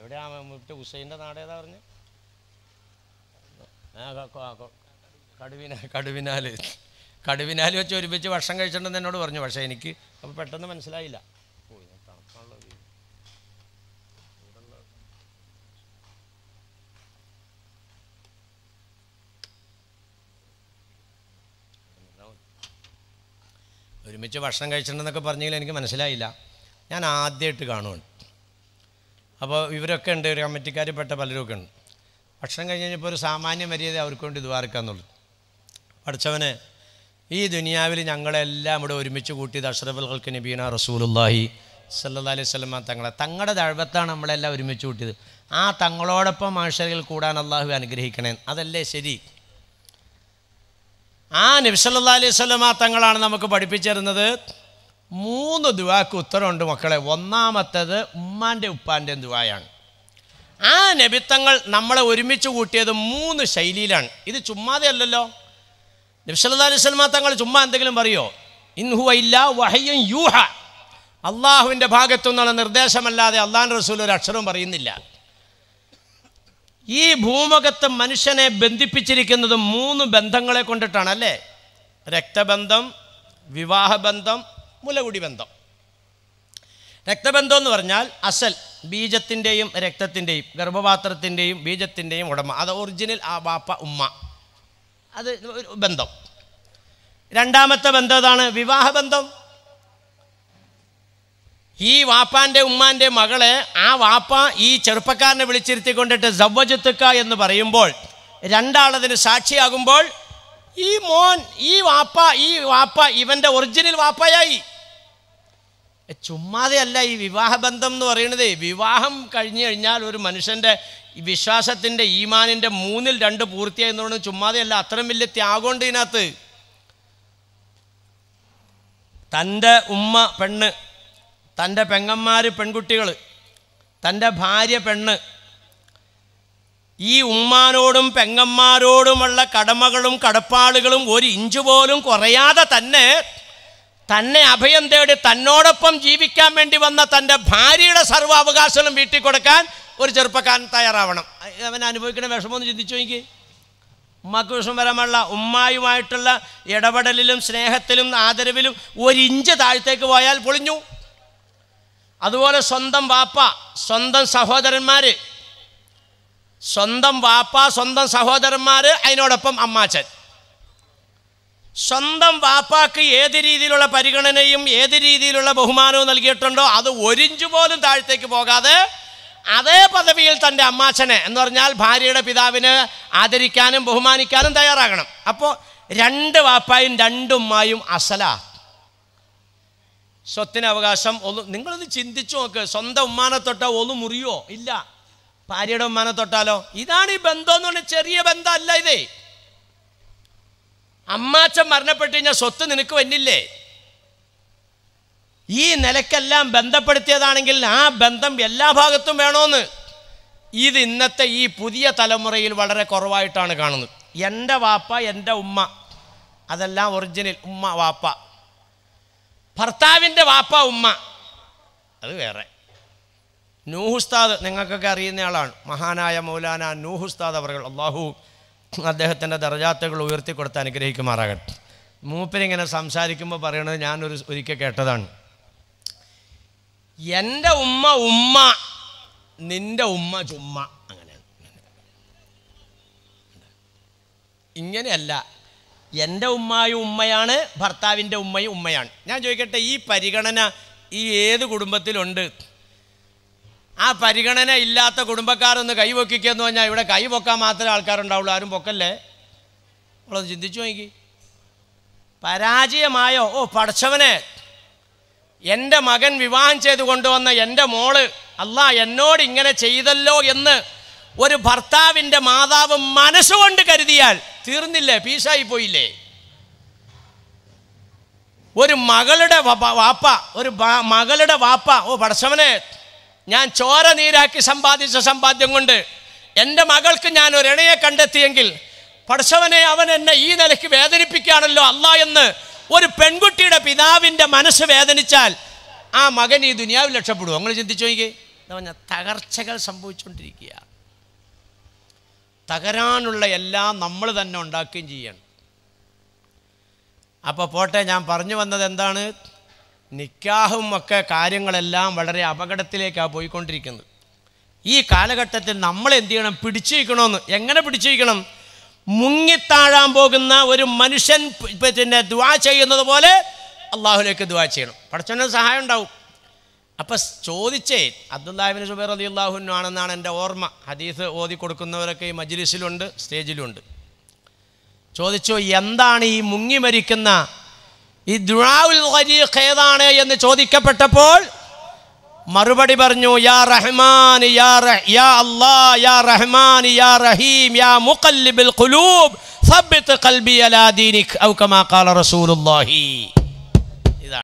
Speaker 1: എവിടെയാണ് ഹുസൈൻ്റെ നാടേതാ പറഞ്ഞത് കടുവിന കടുവിനാൽ കടുവിനാൽ വെച്ച് ഒരുമിച്ച് ഭക്ഷണം കഴിച്ചിട്ടുണ്ടെന്ന് എന്നോട് പറഞ്ഞു പക്ഷേ എനിക്ക് അപ്പോൾ പെട്ടെന്ന് മനസ്സിലായില്ല ഒരുമിച്ച് ഭക്ഷണം കഴിച്ചിട്ടുണ്ടെന്നൊക്കെ പറഞ്ഞെങ്കിൽ എനിക്ക് മനസ്സിലായില്ല ഞാൻ ആദ്യമായിട്ട് കാണുവാണ് അപ്പോൾ ഇവരൊക്കെ ഉണ്ട് ഒരു കമ്മിറ്റിക്കാർ പെട്ട പലരും ഒക്കെ ഉണ്ട് ഭക്ഷണം കഴിഞ്ഞ് കഴിഞ്ഞപ്പോൾ ഒരു സാമാന്യ മര്യാദ അവർക്ക് വേണ്ടി ദ്വാരക്കാന്നുള്ളു പഠിച്ചവന് ഈ ദുനിയാവിൽ ഞങ്ങളെല്ലാം ഇവിടെ ഒരുമിച്ച് കൂട്ടിയത് അഷ്റഫുൽകൾക്ക് നബീന റസൂലുല്ലാഹി സല്ലാ അലൈഹി സ്വലമ തങ്ങളെ തങ്ങളുടെ ദഴവത്താണ് നമ്മളെല്ലാം ഒരുമിച്ച് കൂട്ടിയത് ആ തങ്ങളോടൊപ്പം മനുഷ്യരിൽ കൂടാൻ അള്ളാഹു അനുഗ്രഹിക്കണേ അതല്ലേ ശരി ആ നബ്സല്ലാ അലൈഹി സ്വലമ തങ്ങളാണ് നമുക്ക് പഠിപ്പിച്ചിരുന്നത് മൂന്ന് ദുവാക്ക് ഉത്തരമുണ്ട് മക്കളെ ഒന്നാമത്തേത് ഉമ്മാൻ്റെ ഉപ്പാൻ്റെ ദുവായാണ് ആ നബിത്തങ്ങൾ നമ്മളെ ഒരുമിച്ച് കൂട്ടിയത് മൂന്ന് ശൈലിയിലാണ് ഇത് ചുമ്മാതെ അല്ലല്ലോ നബ്സല്ലാ തങ്ങൾ ചുമ്മാ എന്തെങ്കിലും പറയോ ഇൻഹു ഇല്ല വഹയ്യം യൂഹ അള്ളാഹുവിൻ്റെ ഭാഗത്തു നിന്നുള്ള നിർദ്ദേശമല്ലാതെ അള്ളാൻ റസൂൽ ഒരു അക്ഷരവും പറയുന്നില്ല ഈ ഭൂമുഖത്ത് മനുഷ്യനെ ബന്ധിപ്പിച്ചിരിക്കുന്നത് മൂന്ന് ബന്ധങ്ങളെ കൊണ്ടിട്ടാണ് അല്ലേ രക്തബന്ധം വിവാഹബന്ധം മുലകുടി ബന്ധം രക്തബന്ധം എന്ന് പറഞ്ഞാൽ അസൽ ബീജത്തിൻ്റെയും രക്തത്തിൻ്റെയും ഗർഭപാത്രത്തിൻ്റെയും ബീജത്തിൻ്റെയും ഉടമ അത് ഒറിജിനൽ ആ ബാപ്പ ഉമ്മ അത് ബന്ധം രണ്ടാമത്തെ ബന്ധം ഏതാണ് വിവാഹബന്ധം ഈ വാപ്പാൻ്റെ ഉമ്മാൻ്റെ മകളെ ആ വാപ്പ ഈ ചെറുപ്പക്കാരനെ വിളിച്ചിരുത്തി കൊണ്ടിട്ട് എന്ന് പറയുമ്പോൾ രണ്ടാളതിന് സാക്ഷിയാകുമ്പോൾ ഈ മോൻ ഈ വാപ്പ ഈ വാപ്പ ഇവൻ്റെ ഒറിജിനൽ വാപ്പയായി ചുമ്മാതെ ഈ വിവാഹബന്ധം എന്ന് പറയുന്നത് വിവാഹം കഴിഞ്ഞു കഴിഞ്ഞാൽ ഒരു മനുഷ്യൻ്റെ വിശ്വാസത്തിൻ്റെ ഈമാനിൻ്റെ മൂന്നിൽ രണ്ട് പൂർത്തിയായി എന്ന് പറയുന്നത് ചുമ്മാതെയല്ല അത്രയും വലിയ ത്യാഗമുണ്ട് ഇതിനകത്ത് തൻ്റെ ഉമ്മ പെണ്ണ് തൻ്റെ പെങ്ങന്മാർ പെൺകുട്ടികൾ തൻ്റെ ഭാര്യ പെണ്ണ് ഈ ഉമ്മാനോടും പെങ്ങന്മാരോടുമുള്ള കടമകളും കടപ്പാടുകളും ഒരു ഇഞ്ച് പോലും കുറയാതെ തന്നെ തന്നെ അഭയം തേടി തന്നോടൊപ്പം ജീവിക്കാൻ വേണ്ടി വന്ന തൻ്റെ ഭാര്യയുടെ സർവ്വാവകാശങ്ങളും വീട്ടിൽ കൊടുക്കാൻ ഒരു ചെറുപ്പക്കാരൻ തയ്യാറാവണം അവൻ അനുഭവിക്കുന്ന വിഷമമൊന്ന് ചിന്തിച്ചു എനിക്ക് ഉമ്മക്ക് വിഷം വരാമുള്ള ഉമ്മായുമായിട്ടുള്ള ഇടപെടലിലും സ്നേഹത്തിലും ആദരവിലും ഒരിഞ്ച് താഴത്തേക്ക് പോയാൽ പൊളിഞ്ഞു അതുപോലെ സ്വന്തം വാപ്പ സ്വന്തം സഹോദരന്മാർ സ്വന്തം വാപ്പ സ്വന്തം സഹോദരന്മാർ അതിനോടൊപ്പം അമ്മാച്ചൻ സ്വന്തം വാപ്പാക്ക് ഏത് രീതിയിലുള്ള പരിഗണനയും ഏത് രീതിയിലുള്ള ബഹുമാനവും നൽകിയിട്ടുണ്ടോ അത് ഒരിഞ്ചു പോലും താഴത്തേക്ക് പോകാതെ അതേ പദവിയിൽ തൻ്റെ അമ്മാച്ചനെ എന്ന് പറഞ്ഞാൽ ഭാര്യയുടെ പിതാവിന് ആദരിക്കാനും ബഹുമാനിക്കാനും തയ്യാറാകണം അപ്പോൾ രണ്ട് വാപ്പായും രണ്ടുമ്മായും അസല സ്വത്തിന് അവകാശം ഒന്ന് നിങ്ങളൊന്ന് ചിന്തിച്ചു നോക്ക് സ്വന്തം ഉമ്മാനെ തൊട്ടോ ഒന്ന് മുറിയോ ഇല്ല ഭാര്യയുടെ ഉമ്മാനെ തൊട്ടാലോ ഇതാണ് ഈ ബന്ധം എന്ന് പറഞ്ഞാൽ ചെറിയ ബന്ധമല്ല ഇതേ അമ്മാച്ചൻ മരണപ്പെട്ട് കഴിഞ്ഞാൽ സ്വത്ത് നിനക്ക് വന്നില്ലേ ഈ നിലക്കെല്ലാം ബന്ധപ്പെടുത്തിയതാണെങ്കിൽ ആ ബന്ധം എല്ലാ ഭാഗത്തും വേണോന്ന് ഇത് ഇന്നത്തെ ഈ പുതിയ തലമുറയിൽ വളരെ കുറവായിട്ടാണ് കാണുന്നത് എൻ്റെ വാപ്പ എൻ്റെ ഉമ്മ അതെല്ലാം ഒറിജിനൽ ഉമ്മ വാപ്പ ഭർത്താവിൻ്റെ വാപ്പ ഉമ്മ അത് വേറെ നൂഹുസ്താദ് നിങ്ങൾക്കൊക്കെ അറിയുന്നയാളാണ് മഹാനായ മൗലാന നൂഹുസ്താദ് അവർ അള്ളാഹു അദ്ദേഹത്തിൻ്റെ ദർജാത്തുകൾ ഉയർത്തിക്കൊടുത്ത് അനുഗ്രഹിക്കുമാറാകട്ടെ മൂപ്പരിങ്ങനെ സംസാരിക്കുമ്പോൾ പറയണത് ഞാനൊരു ഒരിക്കൽ കേട്ടതാണ് എൻ്റെ ഉമ്മ ഉമ്മ നിന്റെ ഉമ്മ ചുമ്മ അങ്ങനെയാണ് ഇങ്ങനെയല്ല എൻ്റെ ഉമ്മായും ഉമ്മയാണ് ഭർത്താവിൻ്റെ ഉമ്മയും ഉമ്മയാണ് ഞാൻ ചോദിക്കട്ടെ ഈ പരിഗണന ഈ ഏത് കുടുംബത്തിലുണ്ട് ആ പരിഗണന ഇല്ലാത്ത കുടുംബക്കാരൊന്ന് കൈ എന്ന് പറഞ്ഞാൽ ഇവിടെ കൈ പൊക്കാൻ മാത്രമേ ആൾക്കാരുണ്ടാവുള്ളൂ ആരും പൊക്കല്ലേ നമ്മളൊന്ന് ചിന്തിച്ചു നോക്കി പരാജയമായോ ഓ പഠിച്ചവനെ എൻ്റെ മകൻ വിവാഹം ചെയ്ത് കൊണ്ടുവന്ന എൻ്റെ മോള് അല്ല എന്നോട് ഇങ്ങനെ ചെയ്തല്ലോ എന്ന് ഒരു ഭർത്താവിൻ്റെ മാതാവ് മനസ്സുകൊണ്ട് കരുതിയാൽ തീർന്നില്ലേ പീസായി പോയില്ലേ ഒരു മകളുടെ വാപ്പ ഒരു മകളുടെ വാപ്പ ഓ പഠിച്ചവനെ ഞാൻ ചോര നീരാക്കി സമ്പാദിച്ച സമ്പാദ്യം കൊണ്ട് എൻ്റെ മകൾക്ക് ഞാൻ ഒരു ഇണയെ കണ്ടെത്തിയെങ്കിൽ പഠിച്ചവനെ അവൻ എന്നെ ഈ നിലയ്ക്ക് വേദനിപ്പിക്കുകയാണല്ലോ അല്ല എന്ന് ഒരു പെൺകുട്ടിയുടെ പിതാവിൻ്റെ മനസ്സ് വേദനിച്ചാൽ ആ മകൻ ഈ ദുനിയാവിൽ രക്ഷപ്പെടും അങ്ങനെ ചിന്തിച്ചു നോക്കി എന്ന് പറഞ്ഞാൽ തകർച്ചകൾ സംഭവിച്ചുകൊണ്ടിരിക്കുക തകരാനുള്ള എല്ലാം നമ്മൾ തന്നെ ഉണ്ടാക്കുകയും ചെയ്യണം അപ്പോൾ പോട്ടെ ഞാൻ പറഞ്ഞു വന്നത് എന്താണ് നിക്കാഹും ഒക്കെ കാര്യങ്ങളെല്ലാം വളരെ അപകടത്തിലേക്കാണ് പോയിക്കൊണ്ടിരിക്കുന്നത് ഈ കാലഘട്ടത്തിൽ നമ്മൾ എന്ത് ചെയ്യണം പിടിച്ചു വയ്ക്കണമെന്ന് എങ്ങനെ പിടിച്ചു വയ്ക്കണം മുങ്ങിത്താഴാൻ പോകുന്ന ഒരു മനുഷ്യൻ പിന്നെ ദ്വാ ചെയ്യുന്നത് പോലെ അള്ളാഹുലേക്ക് ദ്വാ ചെയ്യണം പഠിച്ചവന് സഹായം ഉണ്ടാവും അപ്പം ചോദിച്ചേ അബ്ദുല്ലാഹിബിന് സുബൈർ അലി അള്ളാഹുനു ആണെന്നാണ് എൻ്റെ ഓർമ്മ ഹദീസ് ഓതി കൊടുക്കുന്നവരൊക്കെ ഈ മജ്ലിസിലുണ്ട് സ്റ്റേജിലുണ്ട് ചോദിച്ചു എന്താണ് ഈ മുങ്ങി മരിക്കുന്ന ഈ ദുആഉൽ ഖരീഖ് ഏതാണ് എന്ന് ചോദിക്കപ്പെട്ടപ്പോൾ മറുപടി പറഞ്ഞു യാ റഹ്മാൻ യാ യാ അല്ലാ യാ റഹ്മാൻ യാ റഹീം യാ മുഖല്ലിബുൽ ഖുലൂബ് സബ്ബിത് ഖൽബി അലാ ദീനിക് ഔ കമാ ഖാല റസൂലുള്ളാഹി